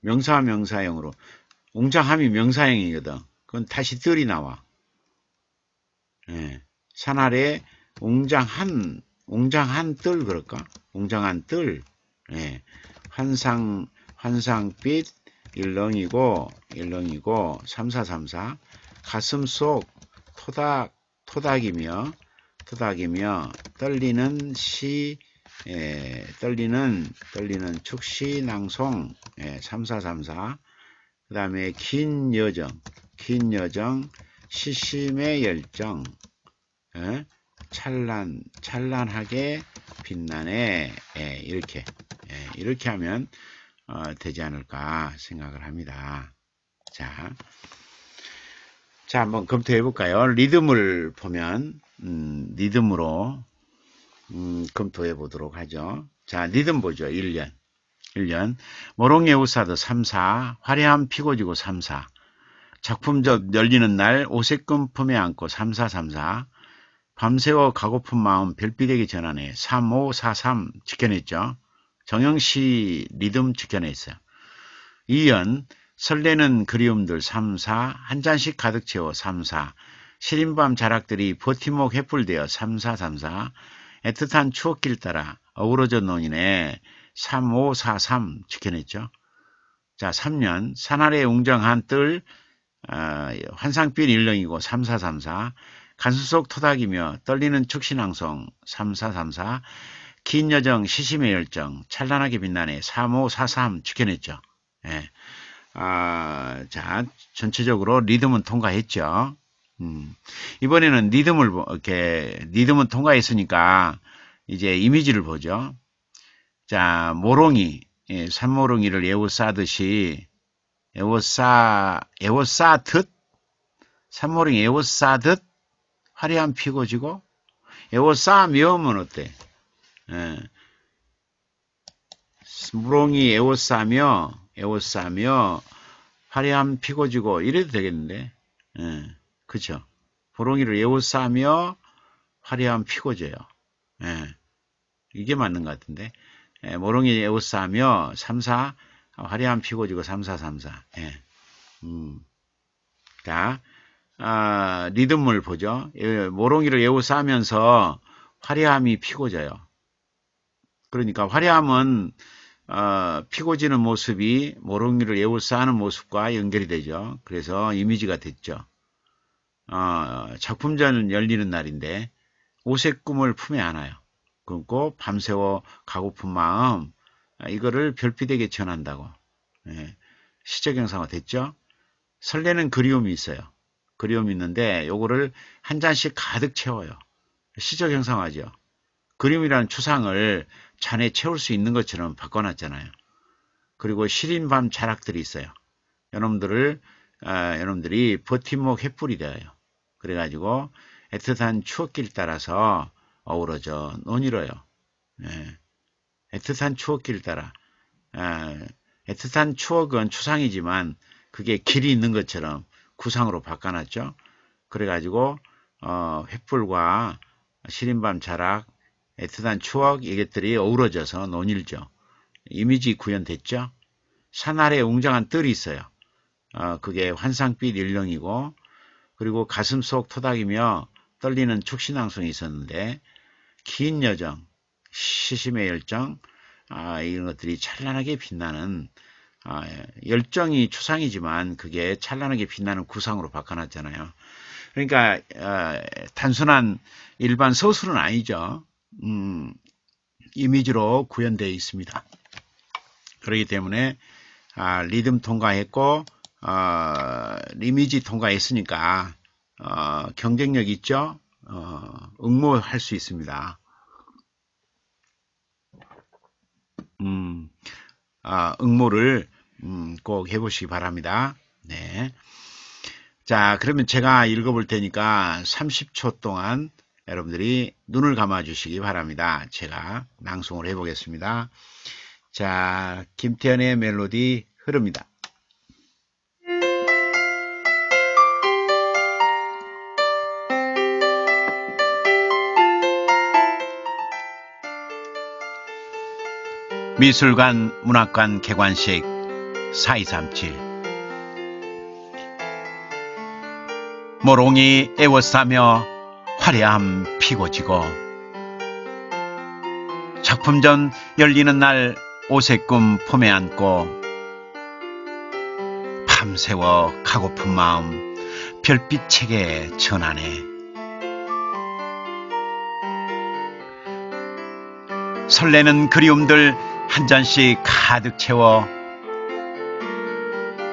명사 명사형으로 웅장함이 명사형이거든. 그건 다시 뜰이 나와. 예. 산 아래 웅장한 웅장한 뜰 그럴까? 웅장한 뜰. 예. 환상 환상빛 일렁이고 일렁이고 삼사삼사 가슴 속 토닥 토닥이며 토닥이며 떨리는 시 예, 떨리는 떨리는 축시낭송 예, 3434그 다음에 긴 여정 긴 여정 시심의 열정 예, 찬란 찬란하게 빛나네 예, 이렇게 예, 이렇게 하면 어, 되지 않을까 생각을 합니다. 자, 자 한번 검토해 볼까요? 리듬을 보면 음, 리듬으로 음, 검토해 보도록 하죠. 자, 리듬 보죠. 1년. 1년. 모롱의 우사도 3, 4. 화려한 피고지고 3, 4. 작품적 열리는 날 오색금 품에 안고 3, 4, 3, 4. 밤새워 가고픈 마음 별빛에게전하네 3, 5, 4, 3 지켜냈죠. 정영씨 리듬 지켜냈어요. 2연 설레는 그리움들 3, 4. 한 잔씩 가득 채워 3, 4. 시린밤 자락들이 버팀목횃불되어 3, 4, 3, 4. 애틋한 추억길 따라 어우러져 논인의 3543 지켜냈죠. 자, 3년 산아래 웅장한 뜰 어, 환상빛 일령이고 3434 간수 속 토닥이며 떨리는 축신항송3434 긴 여정 시심의 열정 찬란하게 빛나네 3543 지켜냈죠. 예. 아, 자 전체적으로 리듬은 통과했죠. 음. 이번에는 리듬을 이렇게 리듬은 통과했으니까 이제 이미지를 보죠. 자 모롱이 예, 산모롱이를 에워싸듯이 에워싸 에워싸듯 산모롱이 에워싸듯 화려한 피고지고 에워싸며면 어때? 예. 모롱이 에워싸며 에워싸며 화려한 피고지고 이래도 되겠는데. 예. 그죠? 보롱이를 예워싸며 화려한 피고제요. 예. 이게 맞는 것 같은데. 예, 모롱이 예워싸며34 화려한 피고지고 3434. 예. 음. 자, 아, 리듬을 보죠. 예, 모롱이를 예워싸면서 화려함이 피고져요. 그러니까 화려함은 어, 피고지는 모습이 모롱이를 예워싸는 모습과 연결이 되죠. 그래서 이미지가 됐죠. 어, 작품전 열리는 날인데 옷의 꿈을 품에 안아요. 그리고 밤새워 가고픈 마음 아, 이거를 별빛에게 전한다고 예, 시적형상화 됐죠. 설레는 그리움이 있어요. 그리움이 있는데 요거를 한 잔씩 가득 채워요. 시적형상화죠. 그림이라는 추상을 잔에 채울 수 있는 것처럼 바꿔놨잖아요. 그리고 시린 밤 자락들이 있어요. 여러분들을 아, 여러분들이 버팀목 횃불이 되어요. 그래가지고 애틋한 추억길 따라서 어우러져 논이로요. 예. 애틋한 추억길 따라. 아, 애틋한 추억은 추상이지만 그게 길이 있는 것처럼 구상으로 바꿔놨죠. 그래가지고 어, 횃불과 시린밤 자락, 애틋한 추억 이것들이 어우러져서 논일죠. 이미지 구현됐죠. 산 아래 웅장한 뜰이 있어요. 어, 그게 환상빛 일령이고 그리고 가슴 속 토닥이며 떨리는 축신항송이 있었는데 긴 여정, 시심의 열정, 아, 이런 것들이 찬란하게 빛나는 아, 예, 열정이 초상이지만 그게 찬란하게 빛나는 구상으로 바꿔놨잖아요. 그러니까 아, 단순한 일반 서술은 아니죠. 음, 이미지로 구현되어 있습니다. 그렇기 때문에 아, 리듬 통과했고 어, 리미지 통과했으니까 어, 경쟁력 있죠? 어, 응모할 수 있습니다. 음, 아, 응모를 음, 꼭 해보시기 바랍니다. 네. 자, 그러면 제가 읽어볼 테니까 30초 동안 여러분들이 눈을 감아 주시기 바랍니다. 제가 낭송을 해보겠습니다. 자, 김태현의 멜로디 흐릅니다. 미술관, 문학관 개관식 4237 모롱이 애워싸며 화려함 피고 지고 작품전 열리는 날 오색꿈 품에 안고 밤새워 가고픈 마음 별빛 책에 전하네 설레는 그리움들 한 잔씩 가득 채워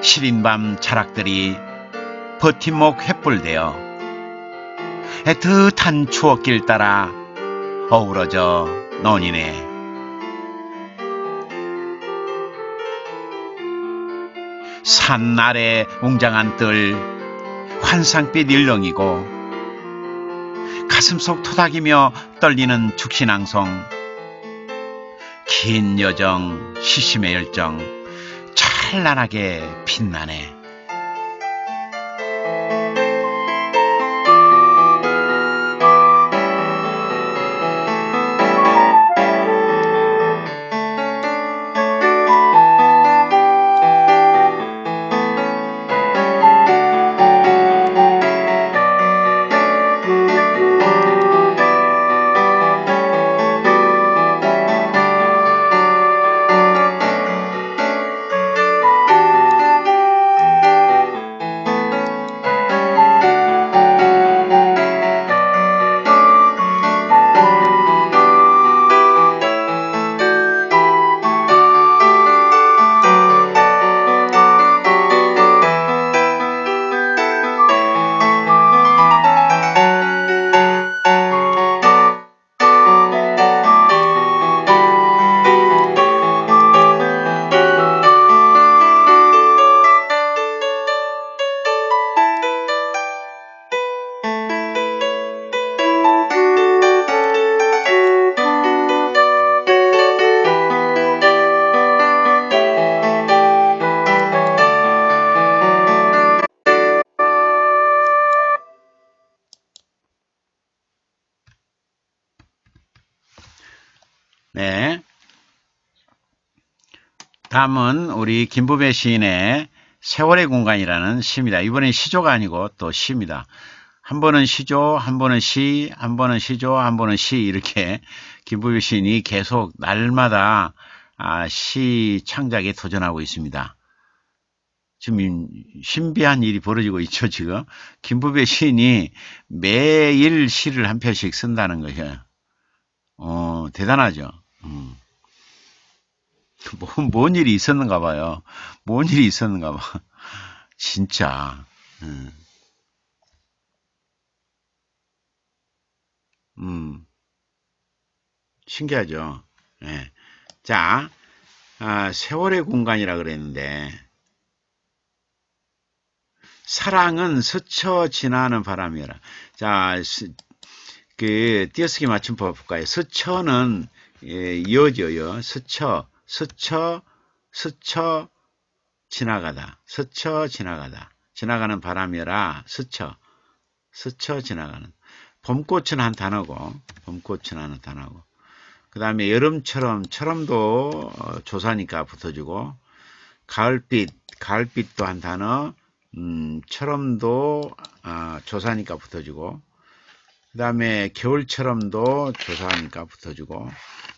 시린 밤 자락들이 버팀목 횃불되어 애틋한 추억길 따라 어우러져 논이네. 산 아래 웅장한 뜰 환상빛 일렁이고 가슴속 토닥이며 떨리는 죽신앙송 긴 여정, 시심의 열정, 찬란하게 빛나네. 다음은 우리 김부배 시인의 세월의 공간이라는 시입니다. 이번엔 시조가 아니고 또 시입니다. 한 번은 시조, 한 번은 시, 한 번은 시조, 한 번은 시 이렇게 김부배 시인이 계속 날마다 아, 시 창작에 도전하고 있습니다. 지금 신비한 일이 벌어지고 있죠, 지금. 김부배 시인이 매일 시를 한 편씩 쓴다는 거예요 어, 대단하죠. 음. 뭔, 뭔 일이 있었는가 봐요. 뭔 일이 있었는가 봐. 진짜. 음. 음. 신기하죠. 예. 자, 아, 세월의 공간이라 그랬는데 사랑은 스쳐 지나는 바람이라. 자, 스, 그 띄어쓰기 맞춤법 볼까요? 스쳐는 예, 이어져요. 스쳐 스쳐 스쳐 지나가다 스쳐 지나가다 지나가는 바람이라 스쳐 스쳐 지나가는 봄꽃은 한 단어고 봄꽃은 한 단어고 그 다음에 여름처럼 처럼도 어, 조사니까 붙어주고 가을빛 가을빛도 한 단어 음, 처럼도 어, 아, 조사니까 붙어주고 그 다음에 겨울처럼도 조사하니까 붙어주고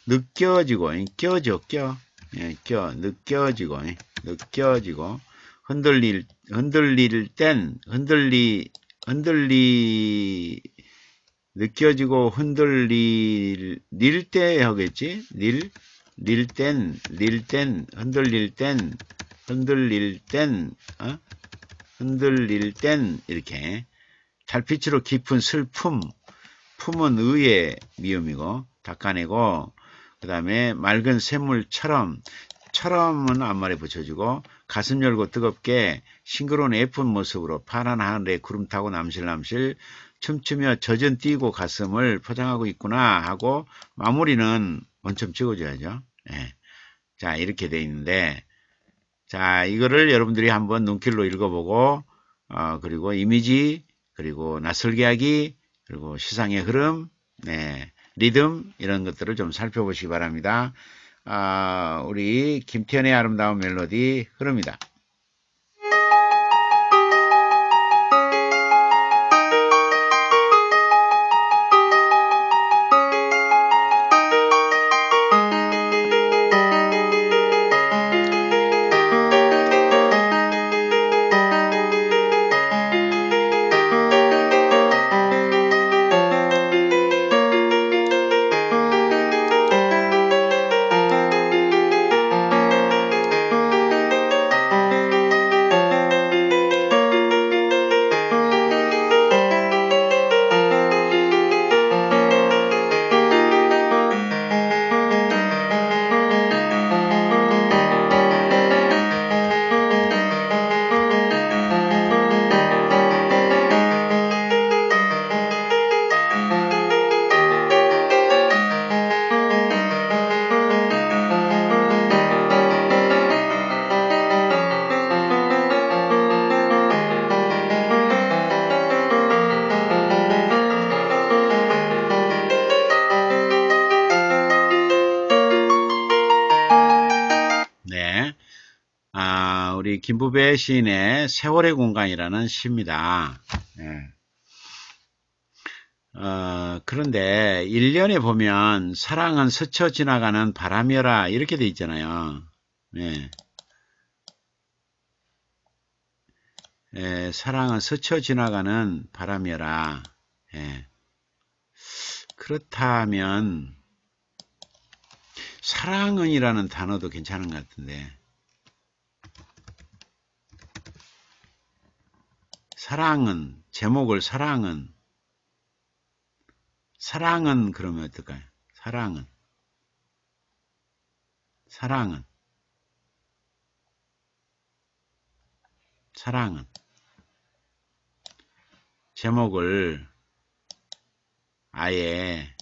느껴지고 껴져 껴 예, 껴 느껴지고 느껴지고 흔들릴 흔들릴 땐 흔들리 흔들리 느껴지고 흔들릴 때 하겠지 닐 닐땐 닐땐 흔들릴 땐 흔들릴 땐 어? 흔들릴 땐 이렇게 달빛으로 깊은 슬픔 품은 의의 미음이고 닦아내고 그 다음에 맑은 샘물처럼 처럼은 앞말에 붙여주고 가슴 열고 뜨겁게 싱그러운 예쁜 모습으로 파란 하늘에 구름 타고 남실남실 춤추며 젖은 띄고 가슴을 포장하고 있구나 하고 마무리는 원점 찍어줘야죠. 예. 자 이렇게 돼 있는데 자 이거를 여러분들이 한번 눈길로 읽어보고 어, 그리고 이미지 그리고 낯설게 하기 그리고 시상의 흐름, 네, 리듬 이런 것들을 좀 살펴보시기 바랍니다. 아, 우리 김태현의 아름다운 멜로디 흐릅니다. 시인의 세월의 공간이라는 시입니다. 예. 어, 그런데 1년에 보면 사랑은 스쳐 지나가는 바람이라 이렇게 돼 있잖아요. 예. 예, 사랑은 스쳐 지나가는 바람이라 예. 그렇다면 사랑은이라는 단어도 괜찮은 것 같은데 사랑은 제목을 사랑은 사랑은 그러면 어떨까요? 사랑은 사랑은 사랑은 제목을 아예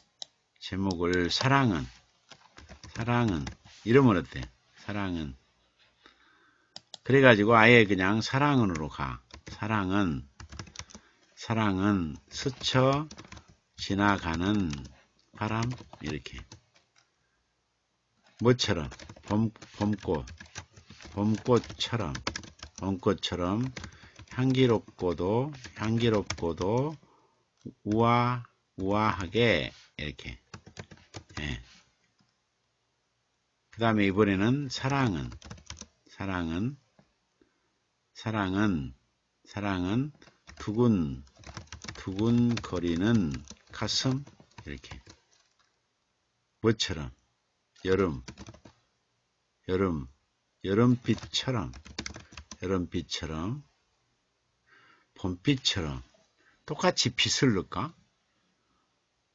제목을 사랑은 사랑은 이름을 어때? 사랑은 그래가지고 아예 그냥 사랑은으로 가 사랑은 사랑은 스쳐 지나가는 바람 이렇게 뭐처럼 봄, 봄꽃 봄꽃처럼 봄꽃처럼 향기롭고도 향기롭고도 우아 우아하게 이렇게 예. 그 다음에 이번에는 사랑은 사랑은 사랑은 사랑은 두근 두근거리는 가슴 이렇게 뭐처럼 여름 여름 여름빛처럼 여름빛처럼 봄빛처럼 똑같이 빛을 넣을까?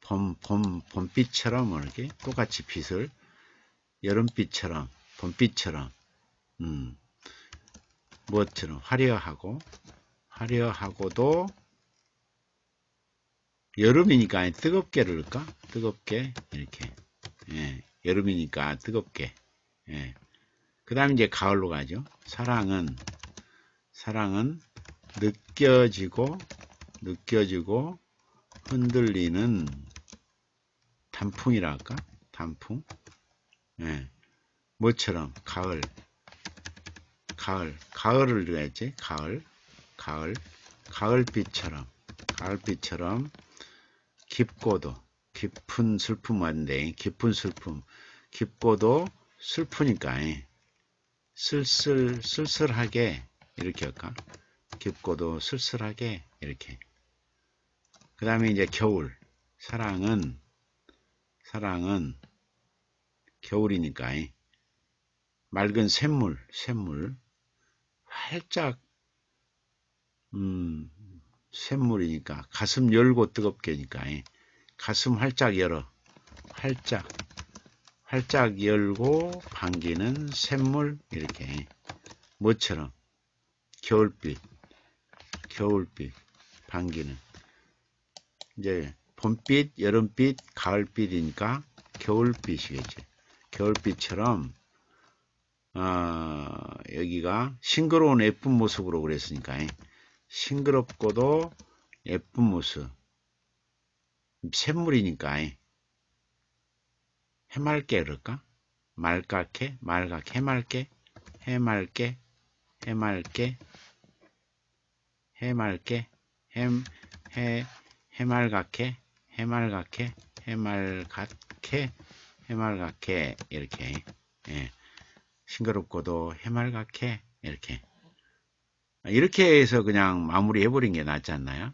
봄, 봄, 봄빛처럼 뭐 이렇게 똑같이 빛을 여름빛처럼 봄빛처럼 음, 무엇처럼 화려하고 하려 하고도 여름이니까 뜨겁게를 을까 뜨겁게 이렇게 예, 여름이니까 뜨겁게 예. 그 다음 이제 가을로 가죠 사랑은 사랑은 느껴지고 느껴지고 흔들리는 단풍이라 할까? 단풍 예. 뭐처럼 가을 가을 가을을 넣어야지 가을 가을 가을빛처럼 가을빛처럼 깊고도 깊은 슬픔 아닌데 깊은 슬픔 깊고도 슬프니까 예. 슬슬 슬슬하게 이렇게 할까 깊고도 슬슬하게 이렇게 그 다음에 이제 겨울 사랑은 사랑은 겨울이니까 예. 맑은 샘물 샘물 활짝 음, 샘물이니까 가슴 열고 뜨겁게니까 예. 가슴 활짝 열어 활짝 활짝 열고 반기는 샘물 이렇게 뭐처럼 예. 겨울빛 겨울빛 반기는 이제 봄빛 여름빛 가을빛이니까 겨울빛이겠지 겨울빛처럼 어, 여기가 싱그러운 예쁜 모습으로 그랬으니까 예. 싱그럽고도 예쁜 모습 샘물이니까 해맑게 그럴까? 말갛게 말갛게 해맑게 해맑게 해맑게 해맑게 햄, 해, 해맑게 해맑게 해맑게 해맑게 이렇게 예. 싱그럽고도 해맑게 이렇게 이렇게 해서 그냥 마무리해버린 게 낫지 않나요?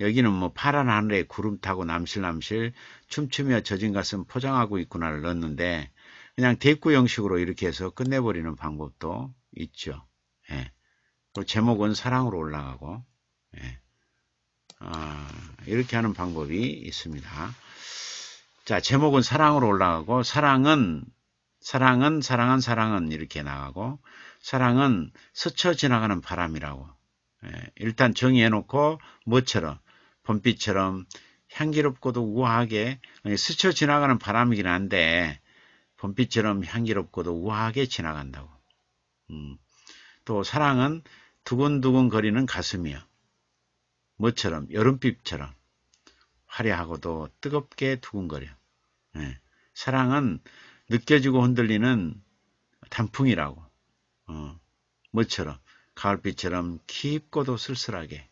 여기는 뭐 파란 하늘에 구름 타고 남실남실 춤추며 젖은 가슴 포장하고 있구나를 넣었는데 그냥 대꾸 형식으로 이렇게 해서 끝내버리는 방법도 있죠. 예. 그 제목은 사랑으로 올라가고 예. 아, 이렇게 하는 방법이 있습니다. 자 제목은 사랑으로 올라가고 사랑은 사랑은 사랑은 사랑은 이렇게 나가고 사랑은 스쳐 지나가는 바람이라고. 예, 일단 정의해놓고 뭐처럼 봄빛처럼 향기롭고도 우아하게 예, 스쳐 지나가는 바람이긴 한데 봄빛처럼 향기롭고도 우아하게 지나간다고. 음. 또 사랑은 두근두근 거리는 가슴이요. 뭐처럼 여름빛처럼 화려하고도 뜨겁게 두근거려. 예. 사랑은 느껴지고 흔들리는 단풍이라고. 어, 뭐처럼 가을빛처럼 깊고도 쓸쓸하게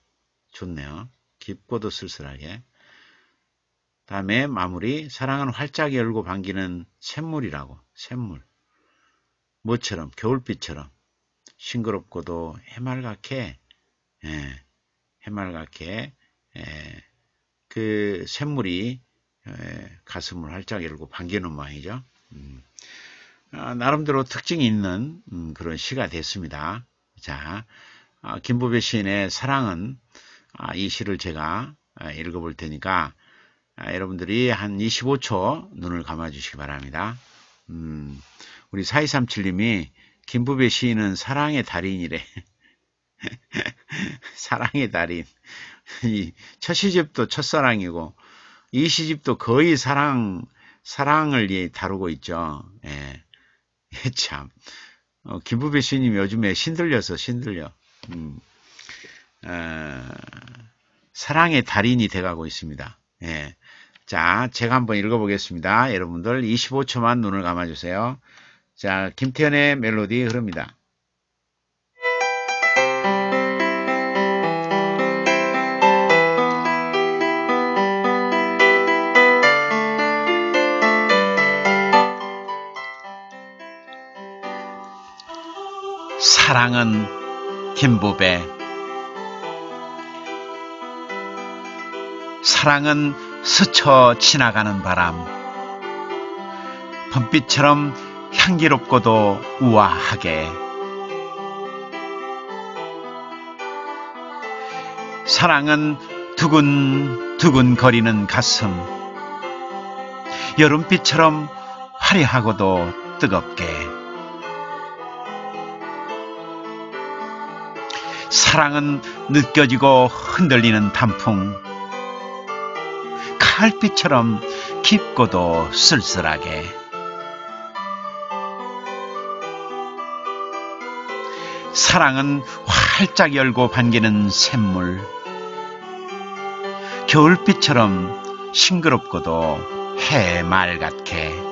좋네요. 깊고도 쓸쓸하게 다음에 마무리 사랑은 활짝 열고 반기는 샘물이라고 샘물 뭐처럼 겨울빛처럼 싱그럽고도 해맑게 예, 해맑게 예, 그 샘물이 예, 가슴을 활짝 열고 반기는 모양이죠. 음. 아, 나름대로 특징이 있는 음, 그런 시가 됐습니다. 자, 아, 김부배 시인의 사랑은 아, 이 시를 제가 읽어볼 테니까 여러분들이 한 25초 눈을 감아주시기 바랍니다. 음, 우리 4237님이 김부배 시인은 사랑의 달인이래. 사랑의 달인. 첫 시집도 첫사랑이고 이 시집도 거의 사랑 사랑을 다루고 있죠. 예. 참. 어, 김부배 씨님 요즘에 신들려서 신들려. 음. 어, 사랑의 달인이 돼가고 있습니다. 예. 자, 제가 한번 읽어보겠습니다. 여러분들 25초만 눈을 감아주세요. 자, 김태현의 멜로디 흐릅니다. 사랑은 김부배 사랑은 스쳐 지나가는 바람 봄빛처럼 향기롭고도 우아하게 사랑은 두근두근 거리는 가슴 여름빛처럼 화려하고도 뜨겁게 사랑은 느껴지고 흔들리는 단풍. 칼빛처럼 깊고도 쓸쓸하게. 사랑은 활짝 열고 반기는 샘물. 겨울빛처럼 싱그럽고도 해맑게.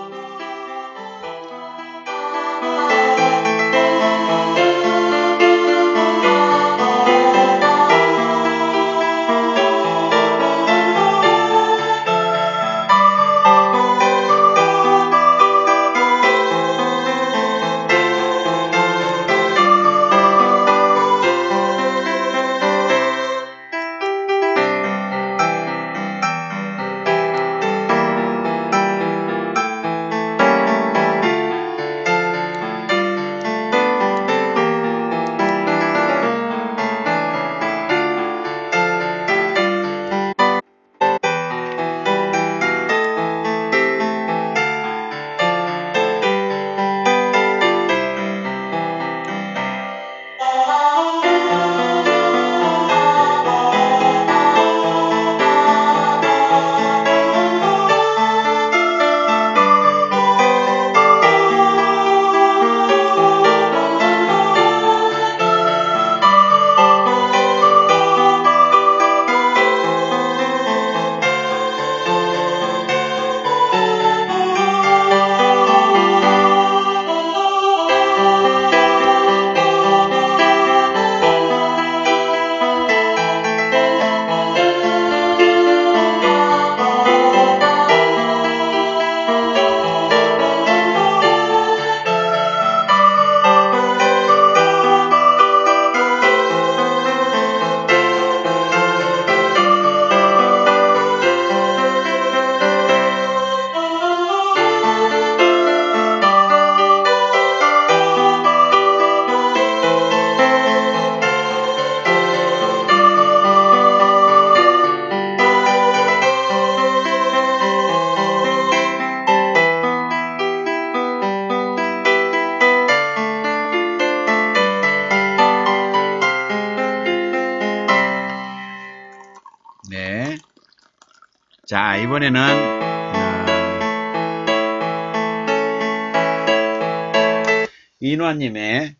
자, 이번에는 아, 인화님의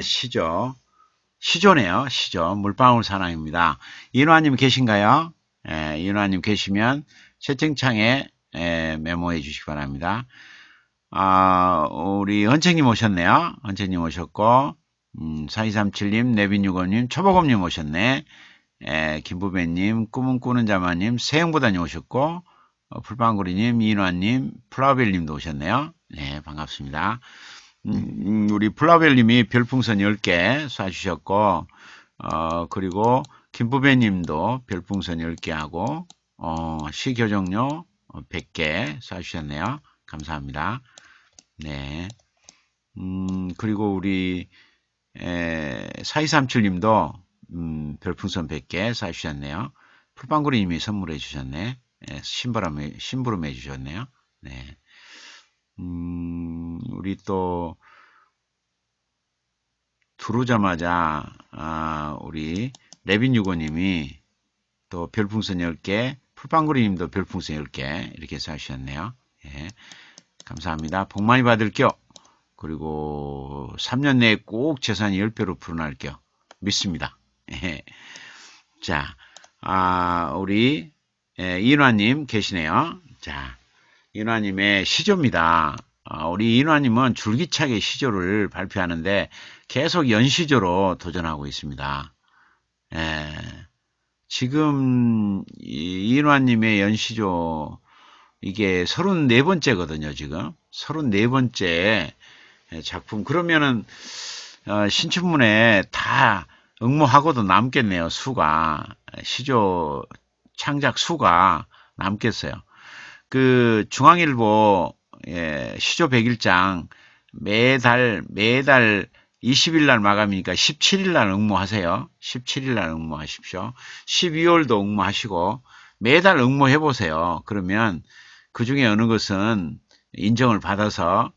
시조 시조네요. 시조 물방울 사랑입니다. 인화님 계신가요? 인화님 계시면 채팅창에 메모해 주시기 바랍니다. 아, 우리 헌채님 오셨네요. 헌채님 오셨고 음, 4237님, 네빈6 건님 초보검님 오셨네. 예, 김부배님, 꿈은 꾸는 자마님, 세영보단님 오셨고, 어, 풀빵구리님, 이인환님, 플라벨님도 오셨네요. 네, 반갑습니다. 음, 음 우리 플라벨님이 별풍선 10개 쏴주셨고, 어, 그리고 김부배님도 별풍선 10개 하고, 어, 시교정료 100개 어, 쏴주셨네요. 감사합니다. 네. 음, 그리고 우리, 에, 4237님도 음, 별풍선 100개 쏴주셨네요. 풀빵구리님이 선물해 주셨네. 예, 신바람, 신부름해 주셨네요. 네. 음, 우리 또, 들어오자마자, 아, 우리 레빈유고님이 또 별풍선 10개, 풀빵구리님도 별풍선 10개 이렇게 쏴주셨네요. 예, 감사합니다. 복 많이 받을게요. 그리고 3년 내에 꼭 재산이 10배로 불어날게요. 믿습니다. 예. 자, 아, 우리 예, 인화님 계시네요. 자, 인화님의 시조입니다. 아, 우리 인화님은 줄기차게 시조를 발표하는데 계속 연시조로 도전하고 있습니다. 예, 지금 인화님의 연시조 이게 34번째거든요, 지금. 34번째 작품. 그러면은, 어, 신춘문에 다 응모하고도 남겠네요. 수가 시조 창작 수가 남겠어요. 그 중앙일보 예, 시조 101장 매달 매달 20일 날 마감이니까 17일 날 응모하세요. 17일 날 응모하십시오. 12월도 응모하시고 매달 응모해 보세요. 그러면 그 중에 어느 것은 인정을 받아서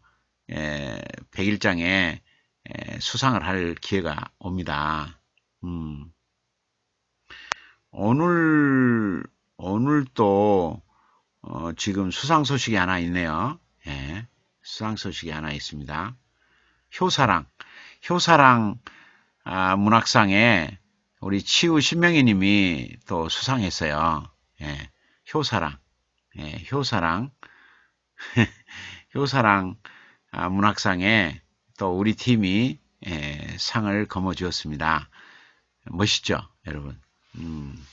예, 101장에 예, 수상을 할 기회가 옵니다. 음. 오늘, 오늘 또, 어, 지금 수상 소식이 하나 있네요. 예. 수상 소식이 하나 있습니다. 효사랑. 효사랑, 아, 문학상에 우리 치우 신명희 님이 또 수상했어요. 예. 효사랑. 예, 효사랑. 효사랑, 아, 문학상에 또 우리 팀이 예, 상을 거머쥐었습니다. 멋있죠, 여러분. 음.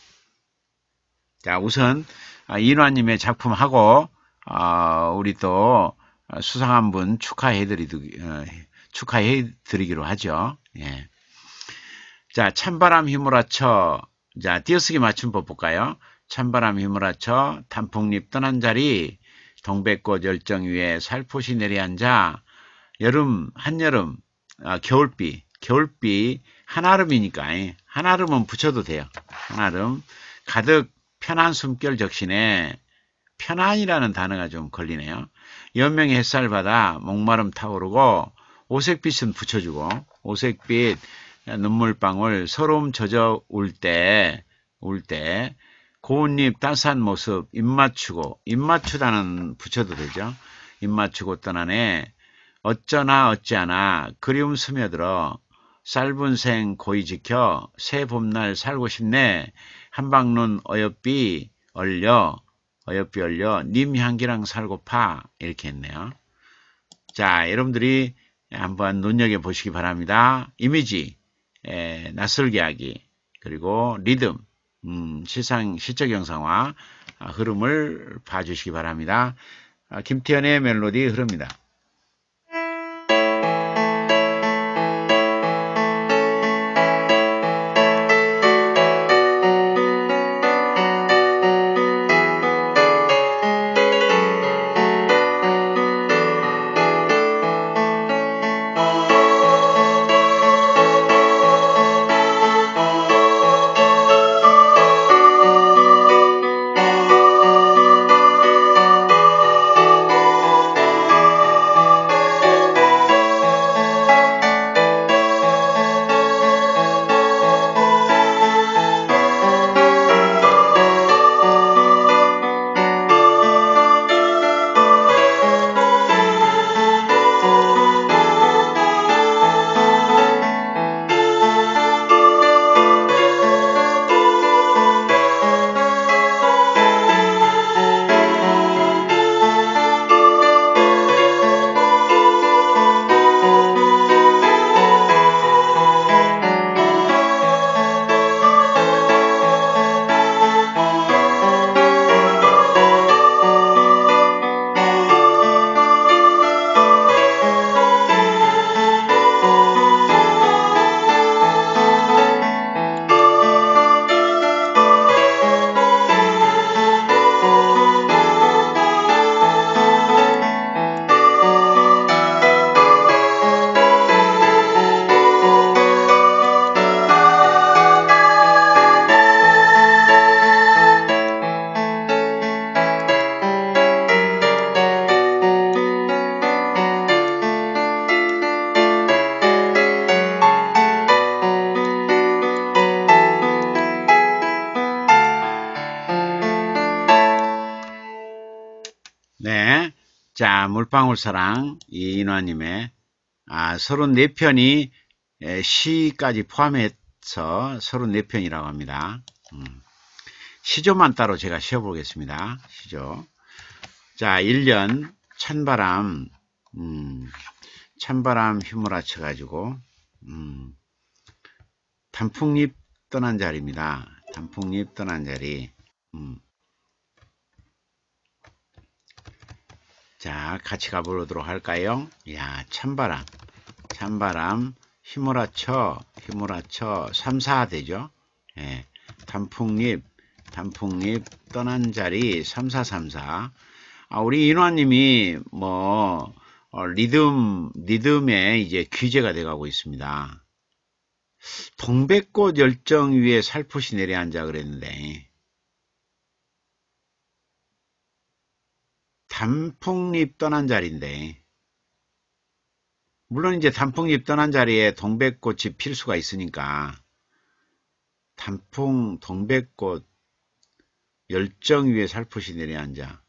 자, 우선 아, 인화님의 작품하고 어, 우리 또 아, 수상한 분 축하해드리기 어, 축하해드리기로 하죠. 예. 자, 찬바람 휘몰아쳐 자 띄어쓰기 맞춤법 볼까요? 찬바람 휘몰아쳐 단풍잎 떠난 자리 동백꽃 열정 위에 살포시 내리앉아 여름 한여름 아, 겨울비 겨울비 한아름이니까 예. 한아름은 붙여도 돼요. 한아름. 가득 편한 숨결 적신에 편안이라는 단어가 좀 걸리네요. 연명의 햇살 받아 목마름 타오르고 오색빛은 붙여주고 오색빛 눈물방울 서러 젖어 울때울때 고운잎 따스한 모습 입맞추고 입맞추다는 붙여도 되죠. 입맞추고 떠나네 어쩌나 어찌하나 그리움 스며들어 짧은 생 고이 지켜 새 봄날 살고 싶네 한방눈 어여삐 얼려 어여삐 얼려 님 향기랑 살고파 이렇게 했네요. 자 여러분들이 한번 눈여겨 보시기 바랍니다. 이미지, 에, 낯설게 하기 그리고 리듬, 음, 시상 실적 영상화 아, 흐름을 봐주시기 바랍니다. 아, 김태현의 멜로디 흐릅니다. 물방울사랑 이인화님의 아, 34편이 시까지 포함해서 34편이라고 합니다. 음. 시조만 따로 제가 쉬어보겠습니다. 시조. 자, 1년 찬바람, 음, 찬바람 휘몰아쳐가지고, 음, 단풍잎 떠난 자리입니다. 단풍잎 떠난 자리. 같이 가보도록 할까요? 야 찬바람 찬바람 휘몰아쳐 휘몰아쳐 3, 사 되죠? 예, 단풍잎 단풍잎 떠난 자리 3434 아, 우리 인화님이 뭐 어, 리듬 리듬에 이제 규제가 돼가고 있습니다. 동백꽃 열정 위에 살포시 내려앉아 그랬는데 단풍잎 떠난 자리인데 물론 이제 단풍잎 떠난 자리에 동백꽃이 필 수가 있으니까 단풍 동백꽃 열정 위에 살포시 내려앉아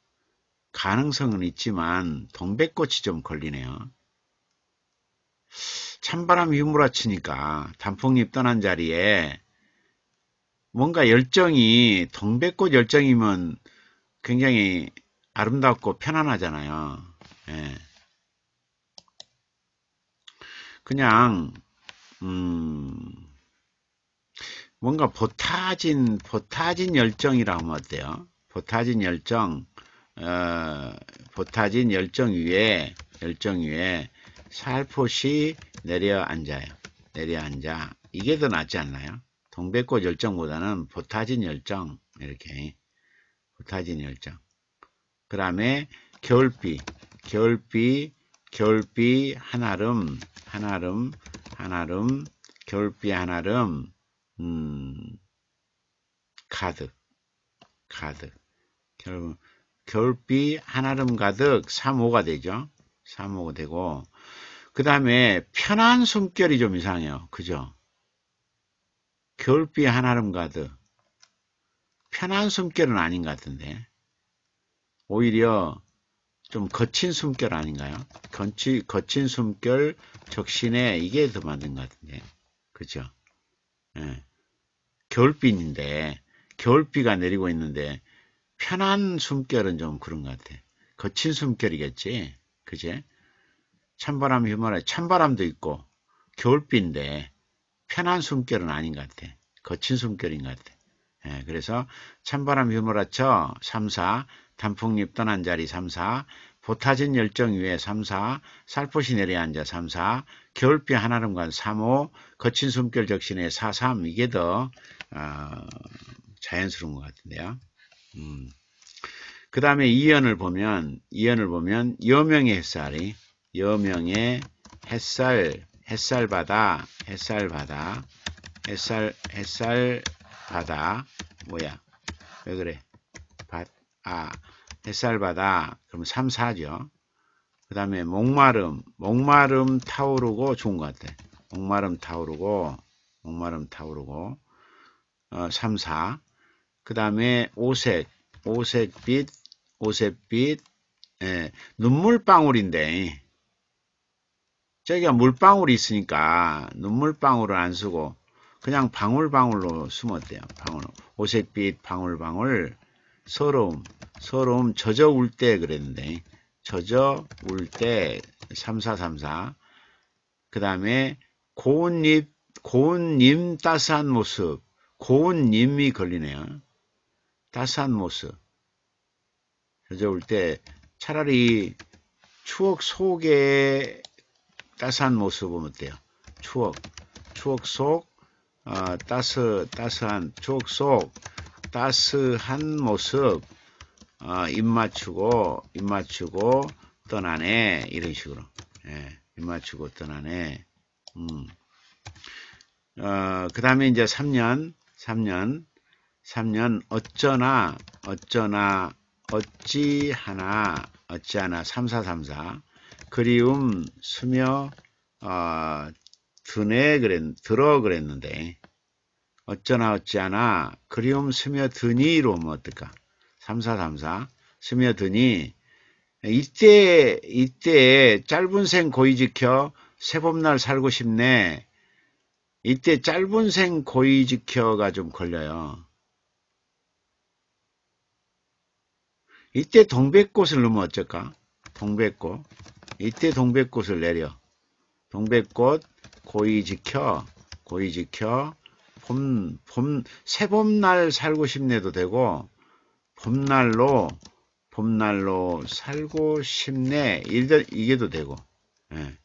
가능성은 있지만 동백꽃이 좀 걸리네요. 찬바람이 휘몰아치니까 단풍잎 떠난 자리에 뭔가 열정이 동백꽃 열정이면 굉장히 아름답고 편안하잖아요. 예. 그냥 음 뭔가 보타진 보타진 열정이라 하면 어때요? 보타진 열정 어, 보타진 열정 위에 열정 위에 살포시 내려앉아요. 내려앉아 이게 더 낫지 않나요? 동백꽃 열정보다는 보타진 열정 이렇게 보타진 열정 그 다음에 겨울비, 겨울비, 겨울비 한아름, 한아름, 한아름, 겨울비 한아름, 음, 가득, 가득. 여러 겨울비 한아름 가득 3호가 되죠. 3호가 되고, 그 다음에 편한 숨결이 좀 이상해요. 그죠? 겨울비 한아름 가득. 편한 숨결은 아닌 것 같은데. 오히려 좀 거친 숨결 아닌가요? 건치, 거친 숨결, 적신에 이게 더 맞는 것 같은데. 그죠? 예. 겨울비인데, 겨울비가 내리고 있는데, 편한 숨결은 좀 그런 것 같아. 거친 숨결이겠지? 그제? 찬바람 휘말해. 찬바람도 있고, 겨울비인데, 편한 숨결은 아닌 것 같아. 거친 숨결인 것 같아. 예, 그래서 찬바람 휘몰아쳐 3, 4, 단풍잎 떠난 자리 3사, 보타진 열정 위에 3사, 살포시 내려앉아 3사, 겨울비 한아름관 3호, 거친 숨결 적신의 4삼 이게 더 어, 자연스러운 것 같은데요. 음. 그 다음에 2연을 보면 2연을 보면 여명의 햇살이 여명의 햇살 햇살 바다 햇살 바다 햇살 햇살 바다 뭐야 왜 그래 아, 햇살바다. 그럼 3, 4죠. 그 다음에 목마름. 목마름 타오르고 좋은 것 같아. 목마름 타오르고, 목마름 타오르고, 어, 3, 4. 그 다음에 오색. 오색빛, 오색빛, 예, 눈물방울인데, 저기가 물방울이 있으니까 눈물방울을 안 쓰고 그냥 방울방울로 숨었대요. 방울. 오색빛 방울방울 서러움, 서러움 젖어 울 때 그랬는데 젖어 울때 3434. 그 다음에 고운잎, 고운님 따스한 모습. 고운님이 걸리네요. 따스한 모습. 젖어 울때 차라리 추억 속에 따스한 모습은 어때요? 추억, 추억 속, 어, 따스, 따스한 추억 속 따스한 모습 어, 입 맞추고 입 맞추고 떠나네 이런 식으로 예, 입 맞추고 떠나네 음. 어, 그 다음에 이제 3년 3년 3년 어쩌나 어쩌나 어찌하나 어찌하나 3434 그리움 스며 어, 드네 그랬 들어 그랬는데 어쩌나 어찌하나 그리움 스며드니로 면 어떨까? 3434 스며드니 이때 이때 짧은 생 고이 지켜 새봄날 살고 싶네. 이때 짧은 생 고이 지켜가 좀 걸려요. 이때 동백꽃을 넣으면 어쩔까? 동백꽃. 이때 동백꽃을 내려. 동백꽃 고이 지켜. 고이 지켜. 봄, 봄, 새봄날 살고 싶네도 되고, 봄날로, 봄날로 살고 싶네. 이래, 이게도 되고, 예.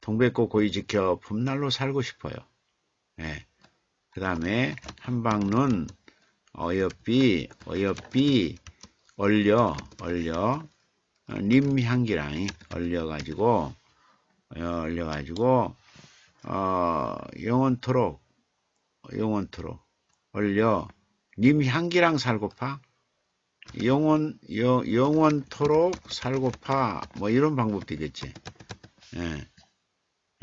동백꽃 고이 지켜 봄날로 살고 싶어요. 예. 그 다음에 한방눈, 어여삐, 어여삐, 얼려, 얼려, 어, 림 향기랑 얼려가지고, 어, 얼려가지고, 어, 영원토록 영원토록 얼려 님 향기랑 살고파 영원 여, 영원토록 살고파 뭐 이런 방법도 있겠지 예.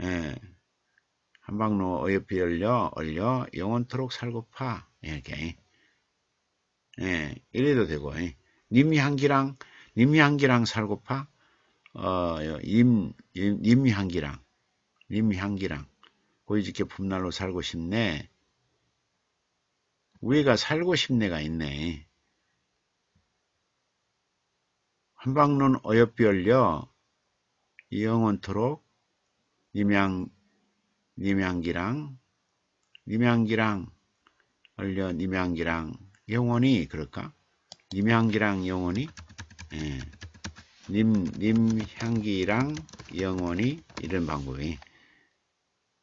예. 한방로 어여피 얼려 얼려 영원토록 살고파 예, 이렇게 예. 이래도 되고 예. 님 향기랑 님 향기랑 살고파 어, 임, 임, 향기랑 님 향기랑 고이지게 봄날로 살고 싶네 우리가 살고 싶네가 있네. 한방눈 어여별려 이영원토록 님양 님양기랑 님양기랑 얼려 님양기랑 영원히 그럴까? 님향기랑 영원히 예. 님, 님향기랑 영원히 이런 방법이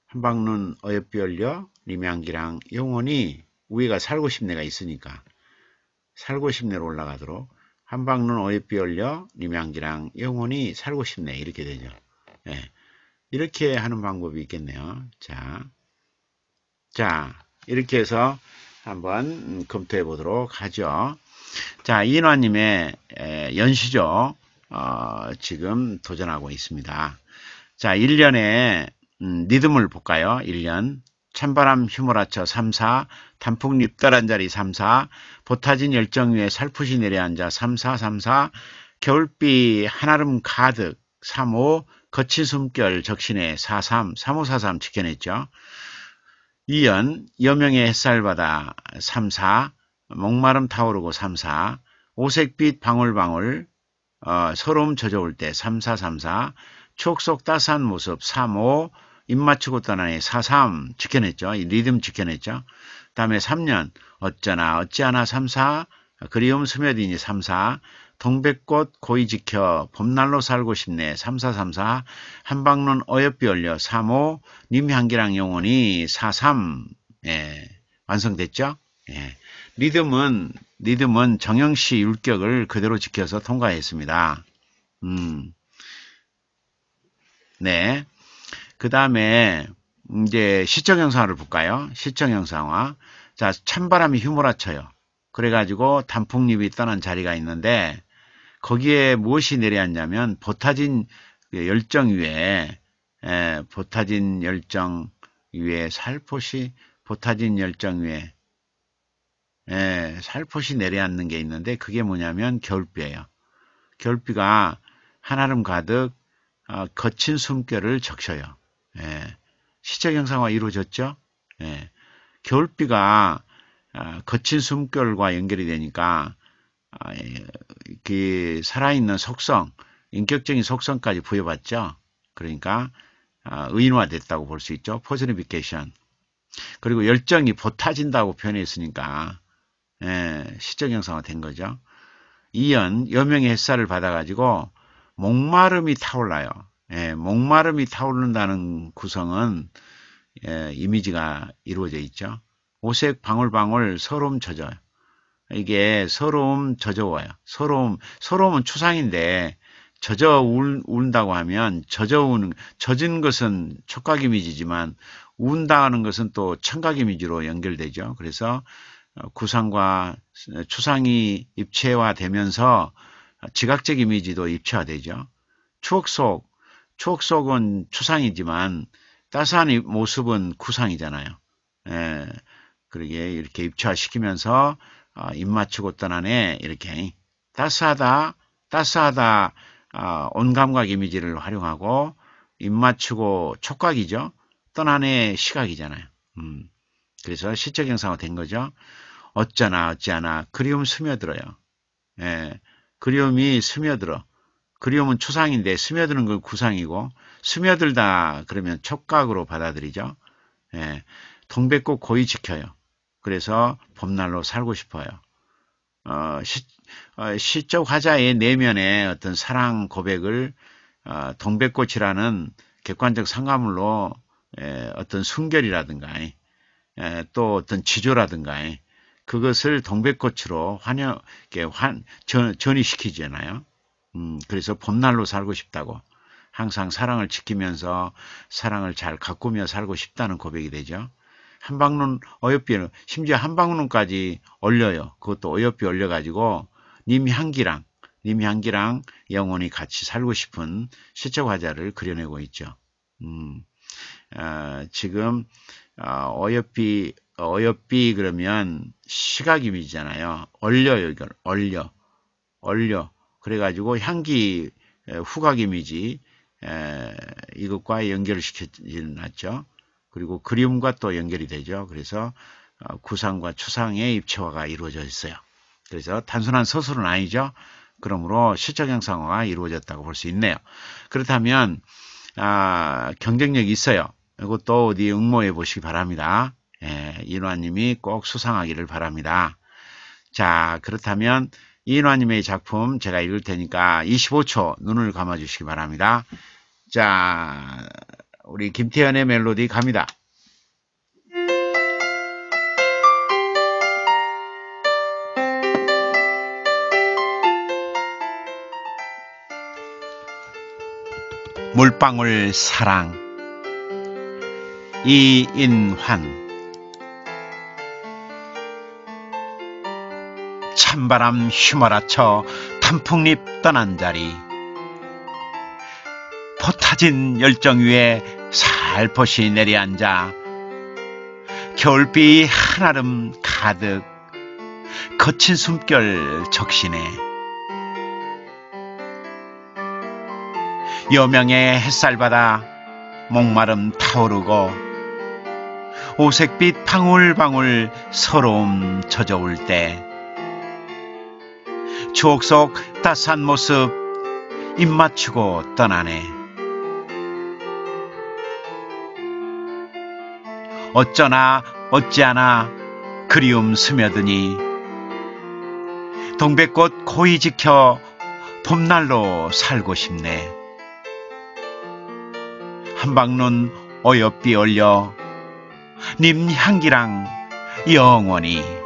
한방눈 어여별려 님향기랑 영원히 위가 살고 싶네가 있으니까 살고 싶네로 올라가도록 한 방 눈 어이삐 열려 님양기랑 영혼이 살고 싶네 이렇게 되죠. 네. 이렇게 하는 방법이 있겠네요. 자, 자 이렇게 해서 한번 검토해 보도록 하죠. 자, 이인화님의 연시죠. 어, 지금 도전하고 있습니다. 자, 1년에 음, 리듬을 볼까요? 1년. 찬바람 휘몰아쳐 삼사, 단풍잎 따란 자리 삼사, 보타진 열정 위에 살포시 내려앉아 삼사 삼사, 겨울비 한아름 가득 삼오, 거친 숨결 적신에 사삼, 삼오사삼 지켜냈죠. 이연, 여명의 햇살 바다 삼사, 목마름 타오르고 삼사, 오색빛 방울방울, 어, 서름 젖어올 때 삼사삼사, 촉속 따스한 모습 삼오, 입맞추고 떠나니 4-3 지켜냈죠. 이 리듬 지켜냈죠. 그 다음에 3년 어쩌나 어찌하나 3-4 그리움 스며드니 3-4 동백꽃 고이 지켜 봄날로 살고 싶네 3434 한방론 어여삐 올려 35 님향기랑 영혼이 43 예, 완성됐죠? 예. 리듬은 리듬은 정영씨 율격을 그대로 지켜서 통과했습니다. 음. 네. 그 다음에 이제 시청 영상화를 볼까요? 시청 영상화. 자, 찬바람이 휘몰아쳐요. 그래가지고 단풍잎이 떠난 자리가 있는데 거기에 무엇이 내려앉냐면 보타진 열정 위에 에, 예, 보타진 열정 위에 살포시 보타진 열정 위에 에, 예, 살포시 내려앉는 게 있는데 그게 뭐냐면 겨울비예요. 겨울비가 한아름 가득 어, 거친 숨결을 적셔요. 예, 시체 경상화 이루어졌죠. 예, 겨울비가 아, 거친 숨결과 연결이 되니까 아, 예. 그 살아있는 속성, 인격적인 속성까지 부여받죠. 그러니까 아, 의인화됐다고 볼 수 있죠. 포즈니비케이션. 그리고 열정이 보타진다고 표현했으니까 예, 시적형상화된 거죠. 이연 여명의 햇살을 받아가지고 목마름이 타올라요. 예, 목마름이 타오른다는 구성은 예, 이미지가 이루어져 있죠. 오색 방울방울 서러움 젖어요. 이게 서러움 젖어워요. 서러서러은 추상인데 젖어 울, 운다고 하면 젖어 우는, 젖은 것은 촉각 이미지지만 운다는 것은 또 청각 이미지로 연결되죠. 그래서 어, 구상과 추상이 입체화되면서 어, 지각적 이미지도 입체화되죠. 추억 속 추억 속은 추상이지만 따스한 모습은 구상이잖아요. 예, 그러게 이렇게 입찰시키면서 어, 입 맞추고 떠나네 이렇게 따스하다 따스하다 어, 온감각 이미지를 활용하고 입 맞추고 촉각이죠. 떠나네 시각이잖아요. 음, 그래서 시적 영상화된 거죠. 어쩌나 어찌하나 그리움 스며들어요. 예, 그리움이 스며들어. 그리움은 초상인데 스며드는 건 구상이고 스며들다 그러면 촉각으로 받아들이죠. 예, 동백꽃 고이 지켜요. 그래서 봄날로 살고 싶어요. 어, 시, 어, 시적 화자의 내면의 어떤 사랑 고백을 어, 동백꽃이라는 객관적 상가물로 에, 예, 어떤 순결이라든가 에, 예, 또 어떤 지조라든가 예, 그것을 동백꽃으로 환영, 전, 전이시키잖아요. 음, 그래서 봄날로 살고 싶다고 항상 사랑을 지키면서 사랑을 잘 가꾸며 살고 싶다는 고백이 되죠. 한방론 어여비는 심지어 한방론까지 올려요. 그것도 어여비 올려가지고 님 향기랑 님 향기랑 영원히 같이 살고 싶은 실적 화자를 그려내고 있죠. 음, 어, 지금 어, 여비 어여비 그러면 시각 이미지잖아요. 얼려요 이걸 얼려 얼려 그래가지고 향기 후각 이미지 이것과 연결시켜지는않죠 그리고 그림과 또 연결이 되죠. 그래서 어, 구상과 추상의 입체화가 이루어져 있어요. 그래서 단순한 서술은 아니죠. 그러므로 실적 형상화가 이루어졌다고 볼 수 있네요. 그렇다면 아, 경쟁력이 있어요. 이것도 어디 응모해 보시기 바랍니다. 예, 인화님이 꼭 수상하기를 바랍니다. 자 그렇다면 이인화님의 작품 제가 읽을 테니까 25초 눈을 감아주시기 바랍니다. 자, 우리 김태현의 멜로디 갑니다. 물방울 사랑 이인환 찬바람 휘몰아쳐 단풍잎 떠난 자리 포타진 열정 위에 살포시 내려앉아 겨울비 한아름 가득 거친 숨결 적시네 여명의 햇살 받아 목마름 타오르고 오색빛 방울방울 서러움 젖어올 때 추억 속 따스한 모습 입 맞추고 떠나네. 어쩌나 어찌하나 그리움 스며드니 동백꽃 고이 지켜 봄날로 살고 싶네. 한방눈 어여삐 올려 님 향기랑 영원히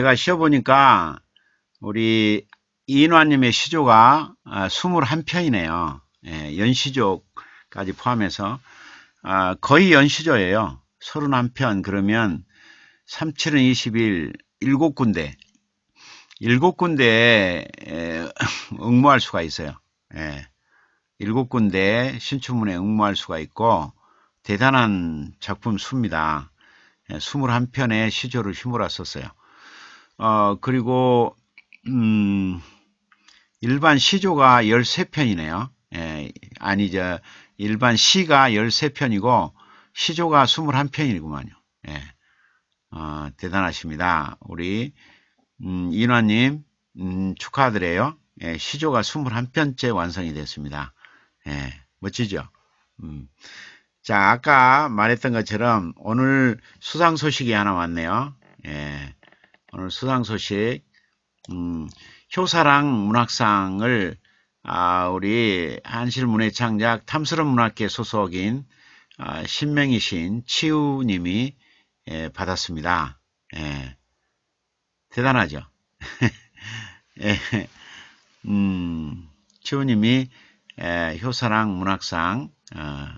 제가 쉬어보니까 우리 이인화님의 시조가 21편이네요. 아, 예, 연시조까지 포함해서 아, 거의 연시조예요. 31편 그러면 37은 21, 7군데 7군데에 응모할 수가 있어요. 예, 7군데 신춘문에 응모할 수가 있고 대단한 작품 수입니다. 21편의 예, 시조를 휘몰았었어요. 어, 그리고 음, 일반 시조가 13편이네요. 예, 아니 저 일반 시가 13편이고 시조가 21편이구만요. 예. 어, 대단하십니다. 우리 음, 인화님 음, 축하드려요. 예, 시조가 21편째 완성이 됐습니다. 예, 멋지죠? 음. 자, 아까 말했던 것처럼 오늘 수상 소식이 하나 왔네요. 예. 오늘 수상 소식 음, 효사랑 문학상을 아, 우리 한실문예 창작 탐스러운 문학계 소속인 아, 신명이신 치우님이 예, 받았습니다. 예, 대단하죠. 예, 음, 치우님이 예, 효사랑 문학상 어,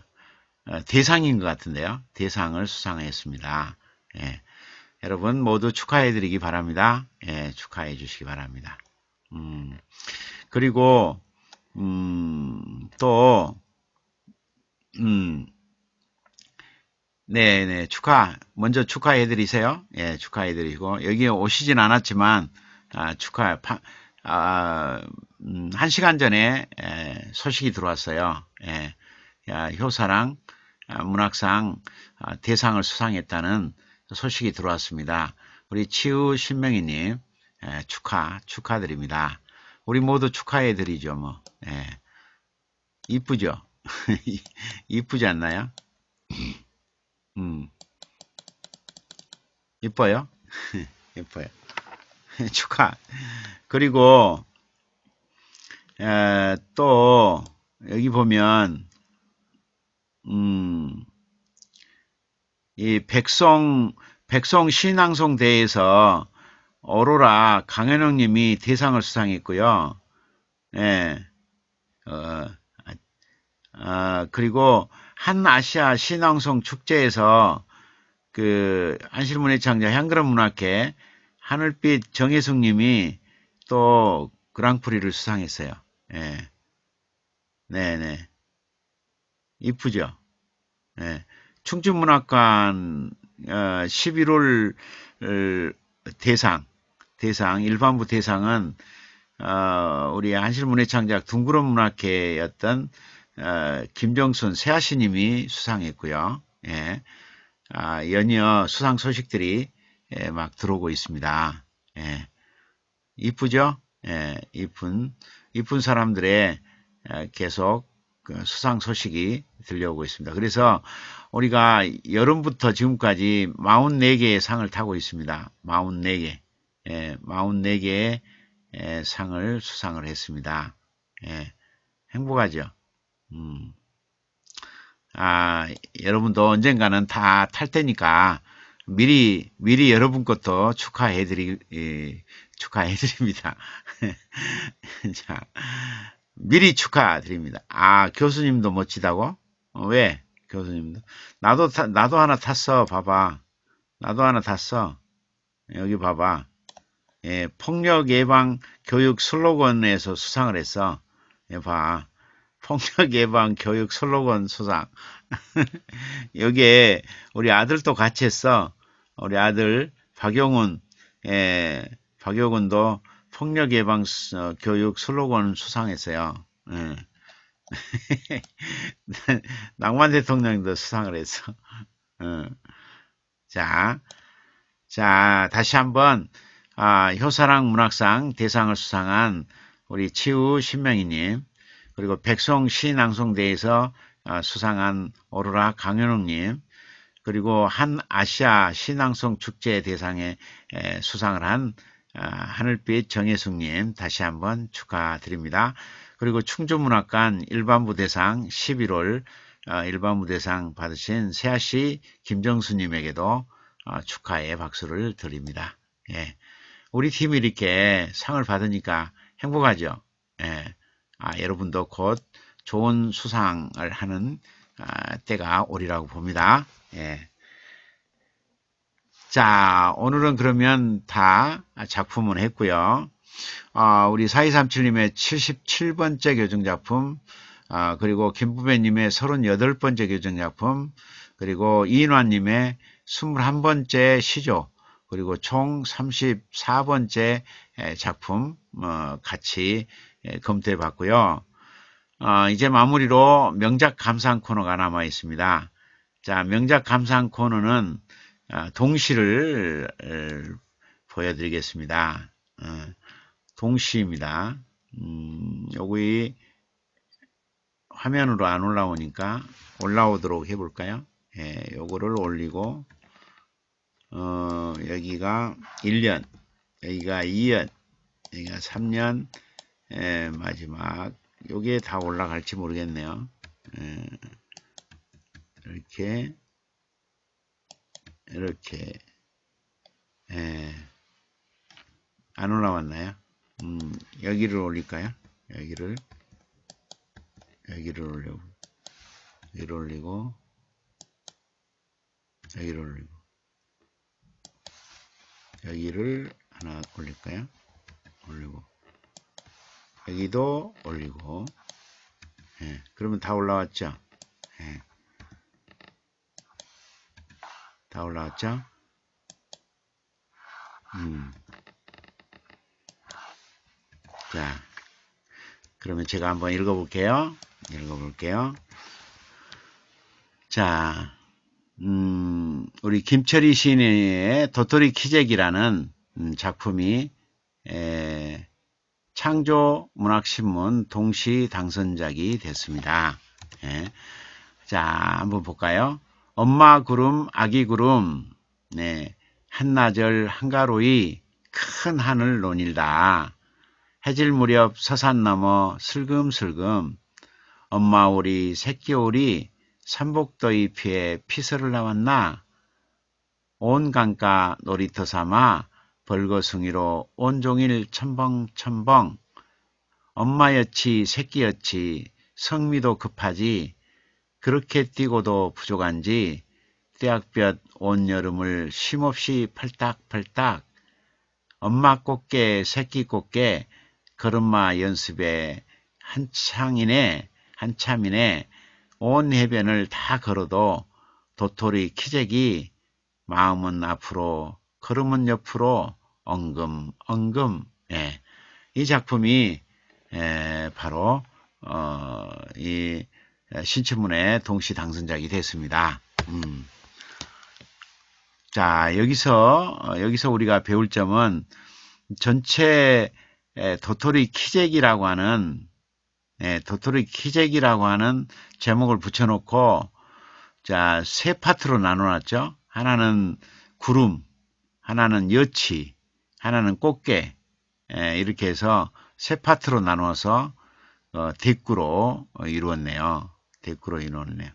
어 대상인 것 같은데요. 대상을 수상했습니다. 예. 여러분 모두 축하해 드리기 바랍니다. 예, 축하해 주시기 바랍니다. 음, 그리고, 음, 또, 음, 네네, 네, 축하, 먼저 축하해 드리세요. 예, 축하해 드리고, 여기 오시진 않았지만, 아, 축하, 파, 아, 음, 한 시간 전에 에, 예, 소식이 들어왔어요. 예, 야, 효사랑 아, 문학상 아, 대상을 수상했다는 소식이 들어왔습니다. 우리 치우 신명희님 예, 축하 축하드립니다. 우리 모두 축하해드리죠 뭐 예. 이쁘죠 이쁘지 않나요? 음 이뻐요 이뻐요 축하 그리고 에, 예, 또 여기 보면 음이 백성 백성 신앙송대회에서 어로라 강현웅 님이 대상을 수상했고요. 예. 어, 아, 아 그리고 한 아시아 신앙송 축제에서 그한실문의 창자 향그름 문학회 하늘빛 정혜숙 님이 또 그랑프리를 수상했어요. 예. 네네. 네. 이쁘죠? 예. 충주문학관 11월 어, 어, 대상 대상 일반부 대상은 어, 우리 한실문예창작 둥그런 문학회였던 김정순 새하시님이 수상했고요. 예. 아, 연이어 수상 소식들이 예, 막 들어오고 있습니다. 예. 이쁘죠? 예, 이쁜 이쁜 사람들의 계속 그 수상 소식이 들려오고 있습니다. 그래서 우리가 여름부터 지금까지 44개의 상을 타고 있습니다. 44개. 예, 44개의 예, 상을 수상을 했습니다. 예, 행복하죠. 음. 아, 여러분도 언젠가는 다 탈 테니까 미리 미리 여러분 것도 축하해드리 예, 축하해드립니다. 자, 미리 축하드립니다. 아, 교수님도 멋지다고? 어, 왜? 교수님도 나도 타, 나도 하나 탔어 봐봐 나도 하나 탔어 여기 봐봐 예, 폭력 예방 교육 슬로건에서 수상을 했어 예, 봐 폭력 예방 교육 슬로건 수상 여기에 우리 아들도 같이 했어 우리 아들 박용훈 예, 박용훈도 폭력 예방 어, 교육 슬로건 수상했어요 예. 낭만 대통령도 수상을 해서. 어. 자, 자 다시 한번 아, 효사랑 문학상 대상을 수상한 우리 치우 신명희님 그리고 백송 시낭송대에서 아, 수상한 오로라 강현웅님 그리고 한 아시아 신앙송 축제 대상에 수상을 한 아, 하늘빛 정혜숙님 다시 한번 축하드립니다. 그리고 충주문학관 일반부대상 11월 어, 일반부대상 받으신 세아씨 김정수님에게도 어, 축하의 박수를 드립니다. 예. 우리 팀이 이렇게 상을 받으니까 행복하죠. 예. 아, 여러분도 곧 좋은 수상을 하는 아, 때가 오리라고 봅니다. 예. 자, 오늘은 그러면 다 작품은 했고요. 아, 우리 4237님의 77번째 교정작품, 아, 그리고 김부배님의 38번째 교정작품, 그리고 이인환님의 21번째 시조, 그리고 총 34번째 작품 어, 같이 검토해 봤고요. 어, 이제 마무리로 명작 감상 코너가 남아 있습니다. 자, 명작 감상 코너는 어, 동시를 보여드리겠습니다. 동시입니다. 음, 여기 화면으로 안 올라오니까 올라오도록 해볼까요? 예, 요거를 올리고 어, 여기가 1년, 여기가 2년, 여기가 3년, 예, 마지막 요게 다 올라갈지 모르겠네요. 예, 이렇게 이렇게 예, 안 올라왔나요? 음, 여기를 올릴까요? 여기를 여기를 올리고 여기를 올리고 여기를 올리고 여기를 하나 올릴까요? 올리고 여기도 올리고 예, 그러면 다 올라왔죠? 예, 다 올라왔죠? 음. 그러면 제가 한번 읽어볼게요. 읽어볼게요. 자, 음, 우리 김철희 시인의 도토리 키재기라는 음, 작품이 에, 창조문학신문 동시 당선작이 됐습니다. 예. 자, 한번 볼까요? 엄마 구름, 아기 구름, 네, 한나절 한가로이 큰 하늘 논일다. 해질 무렵 서산 넘어 슬금슬금 엄마 오리 새끼 오리 삼복더위 피해 피서를 나왔나 온 강가 놀이터 삼아 벌거숭이로 온종일 첨벙첨벙 엄마 여치 새끼 여치 성미도 급하지 그렇게 뛰고도 부족한지 떼약볕 온 여름을 쉼없이 팔딱팔딱 엄마 꽃게 새끼 꽃게 걸음마 연습에 한창이네 한참이네 온 해변을 다 걸어도 도토리 키재기 마음은 앞으로 걸음은 옆으로 엉금 엉금 예. 이 작품이 예, 바로 어, 이 신춘문예 동시 당선작이 됐습니다. 음. 자 여기서 어, 여기서 우리가 배울 점은 전체 에, 예, 도토리 키재기라고 하는 에, 예, 도토리 키재기라고 하는 제목을 붙여놓고 자세 파트로 나눠놨죠. 하나는 구름, 하나는 여치, 하나는 꽃게 에, 예, 이렇게 해서 세 파트로 나누어서 어, 대꾸로 이루었네요. 대꾸로 이루었네요.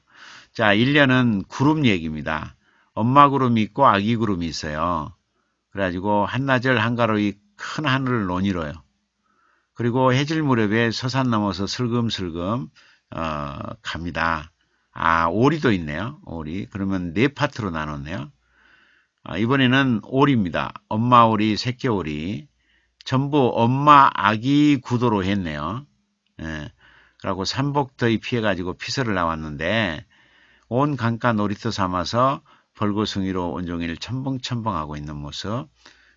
자, 1년은 구름 얘기입니다. 엄마 구름이 있고 아기 구름이 있어요. 그래가지고 한나절 한가로이 큰 하늘을 논이로요. 그리고 해질 무렵에 서산 넘어서 슬금슬금 어, 갑니다. 아 오리도 있네요. 오리. 그러면 네 파트로 나눴네요. 아, 이번에는 오리입니다. 엄마 오리, 새끼 오리. 전부 엄마 아기 구도로 했네요. 예. 그리고 삼복더위 피해가지고 피서를 나왔는데 온 강가 놀이터 삼아서 벌거숭이로 온종일 첨벙첨벙하고 있는 모습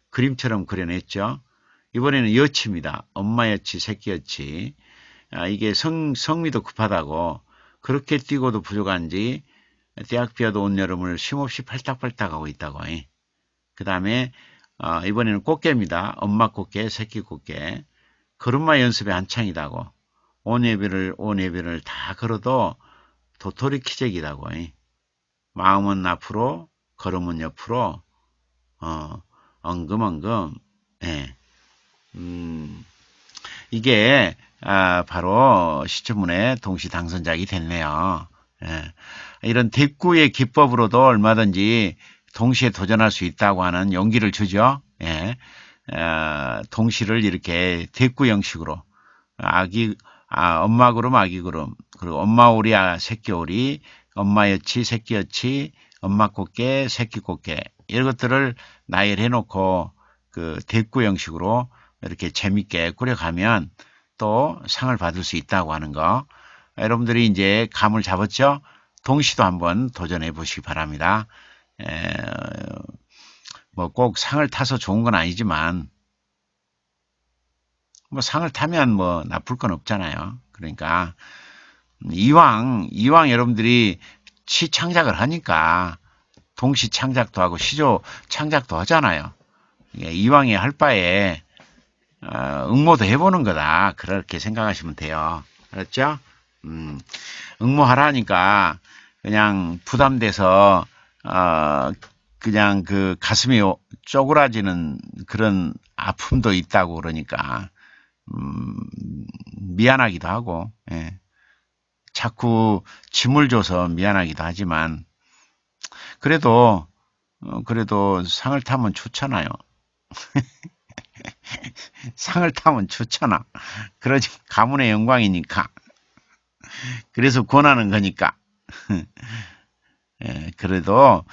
그림처럼 그려냈죠. 이번에는 여치입니다. 엄마 여치, 새끼 여치. 아, 이게 성, 성미도 급하다고 그렇게 뛰고도 부족한지 대학비어도 온여름을 쉼없이 팔딱팔딱 하고 있다고. 그 다음에 아, 이번에는 꽃게입니다. 엄마 꽃게, 새끼 꽃게. 걸음마 연습에 한창이다고. 온 예비를 온 예비를 다 걸어도 도토리 키재기라고. 마음은 앞으로 걸음은 옆으로 어, 엉금엉금 예. 이게 아, 바로 시청문의 동시 당선작이 됐네요. 예. 이런 대꾸의 기법으로도 얼마든지 동시에 도전할 수 있다고 하는 용기를 주죠. 예. 아, 동시를 이렇게 대꾸 형식으로 아기 아, 엄마 그름 아기 그름 그리고 엄마 오리 아 새끼 오리 엄마 여치 새끼 여치 엄마 꽃게 새끼 꽃게 이런 것들을 나열해 놓고 그 대꾸 형식으로 이렇게 재밌게 꾸려가면 또 상을 받을 수 있다고 하는 거 여러분들이 이제 감을 잡았죠? 동시도 한번 도전해 보시기 바랍니다. 뭐 꼭 상을 타서 좋은 건 아니지만 뭐 상을 타면 뭐 나쁠 건 없잖아요. 그러니까 이왕 이왕 여러분들이 시창작을 하니까 동시 창작도 하고 시조 창작도 하잖아요. 이왕에 할 바에 어, 응모도 해보는 거다. 그렇게 생각하시면 돼요. 알았죠? 음, 응모하라니까 그냥 부담돼서 어, 그냥 그 가슴이 쪼그라지는 그런 아픔도 있다고 그러니까 음, 미안하기도 하고 예. 자꾸 짐을 줘서 미안하기도 하지만 그래도 어, 그래도 상을 타면 좋잖아요. 상을 타면 좋잖아. 그러지 가문의 영광이니까. 그래서 권하는 거니까. 예, 그래도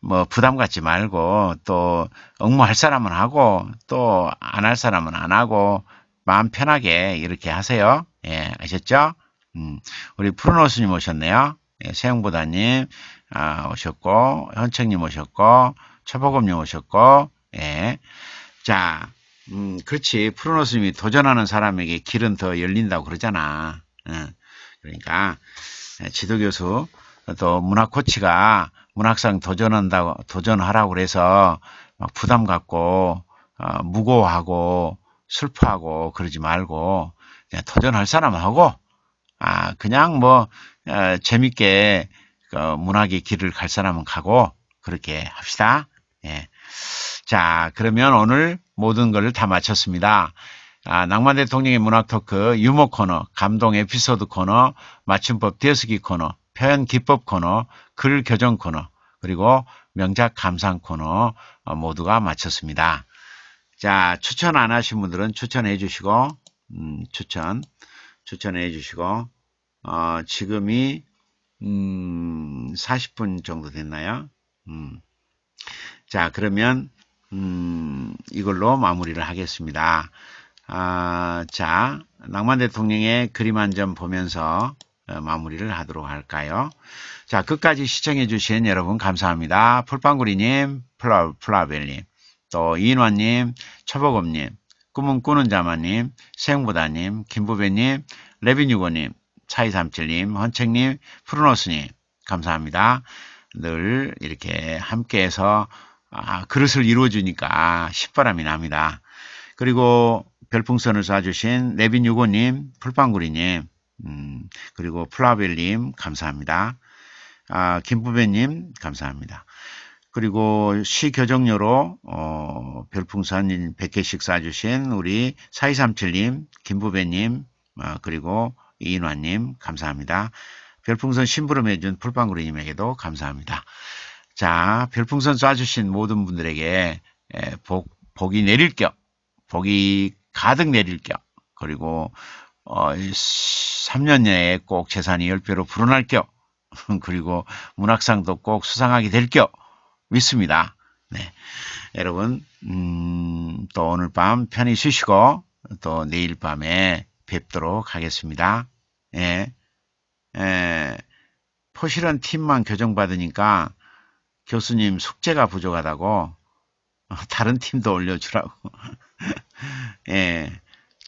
뭐 부담 갖지 말고 또 응모할 사람은 하고 또 안 할 사람은 안 하고 마음 편하게 이렇게 하세요. 예, 아셨죠? 음, 우리 프로노스님 오셨네요. 예, 세영보다님 아, 오셨고 현청님 오셨고 초보검님 오셨고 예. 자 음, 그렇지. 프로노스님이 도전하는 사람에게 길은 더 열린다고 그러잖아. 응. 예. 그러니까 예, 지도교수 또 문학코치가 문학상 도전한다고 도전하라고 그래서 막 부담 갖고 어, 무고하고 슬퍼하고 그러지 말고 그냥 도전할 사람하고 아 그냥 뭐 어, 재밌게 그 문학의 길을 갈 사람은 가고 그렇게 합시다. 예. 자 그러면 오늘 모든 것을 다 마쳤습니다. 아, 낭만 대통령의 문학 토크, 유머 코너, 감동 에피소드 코너, 맞춤법 뒤어쓰기 코너, 표현 기법 코너, 글 교정 코너, 그리고 명작 감상 코너 어, 모두가 마쳤습니다. 자, 추천 안 하신 분들은 추천해 주시고, 음, 추천, 추천해 주시고, 어, 지금이, 음, 40분 정도 됐나요? 음. 자, 그러면, 음, 이걸로 마무리를 하겠습니다. 아, 자, 낭만 대통령의 그림 한 점 보면서 어, 마무리를 하도록 할까요? 자, 끝까지 시청해주신 여러분 감사합니다. 풀빵구리님, 플라, 플라벨님, 또 이인환님, 초보검님, 꿈은 꾸는 자마님, 생보다님, 김부배님, 레빈유고님, 차이삼칠님, 헌책님, 푸르노스님, 감사합니다. 늘 이렇게 함께해서 아, 그릇을 이루어주니까 아, 바람이 납니다. 그리고 별풍선을 쏴주신 레빈 유고님, 풀빵구리님, 음, 그리고 플라벨님 감사합니다. 아, 김부배님 감사합니다. 그리고 시교정료로 어, 별풍선 100개씩 쏴주신 우리 4237님, 김부배님, 어, 그리고 이인환님 감사합니다. 별풍선 심부름해준 풀빵구리님에게도 감사합니다. 자, 별풍선 쏴주신 모든 분들에게 예, 복, 복이 내릴 겨, 복이 가득 내릴 겨, 그리고 어, 3년 내에 꼭 재산이 10배로 불어날 겨, 그리고 문학상도 꼭 수상하게 될 겨, 믿습니다. 네. 여러분, 음, 또 오늘 밤 편히 쉬시고, 또 내일 밤에 뵙도록 하겠습니다. 예. 예. 포실은 팀만 교정받으니까 교수님 숙제가 부족하다고 다른 팀도 올려주라고 예,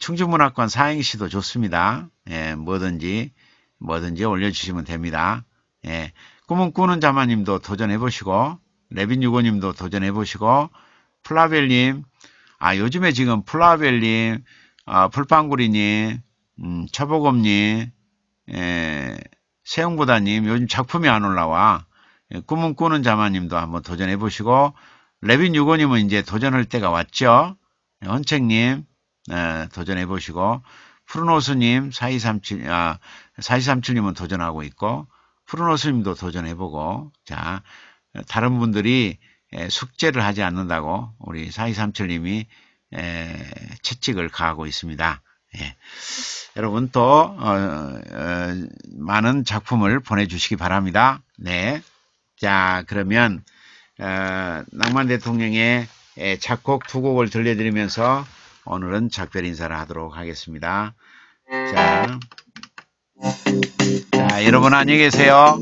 충주문학관 사행시도 좋습니다. 예, 뭐든지 뭐든지 올려주시면 됩니다. 예, 꿈은 꾸는 자마님도 도전해보시고 레빈유고님도 도전해보시고 플라벨님 아 요즘에 지금 플라벨님 아, 풀빵구리님 음, 처보검님 예, 세용보다님 요즘 작품이 안 올라와 꿈은 예, 꾸는 자마님도 한번 도전해 보시고 레빈 유고님은 이제 도전할 때가 왔죠. 헌책님 예, 네, 도전해 보시고 푸른노스님 4237, 아, 4237님은 도전하고 있고 푸른노스님도 도전해 보고 자 다른 분들이 예, 숙제를 하지 않는다고 우리 4237님이 채찍을 가하고 있습니다. 예. 여러분 또 어, 어, 많은 작품을 보내주시기 바랍니다. 네. 자 그러면 어, 낭만 대통령의 작곡 두 곡을 들려드리면서 오늘은 작별 인사를 하도록 하겠습니다. 자, 자 여러분 안녕히 계세요.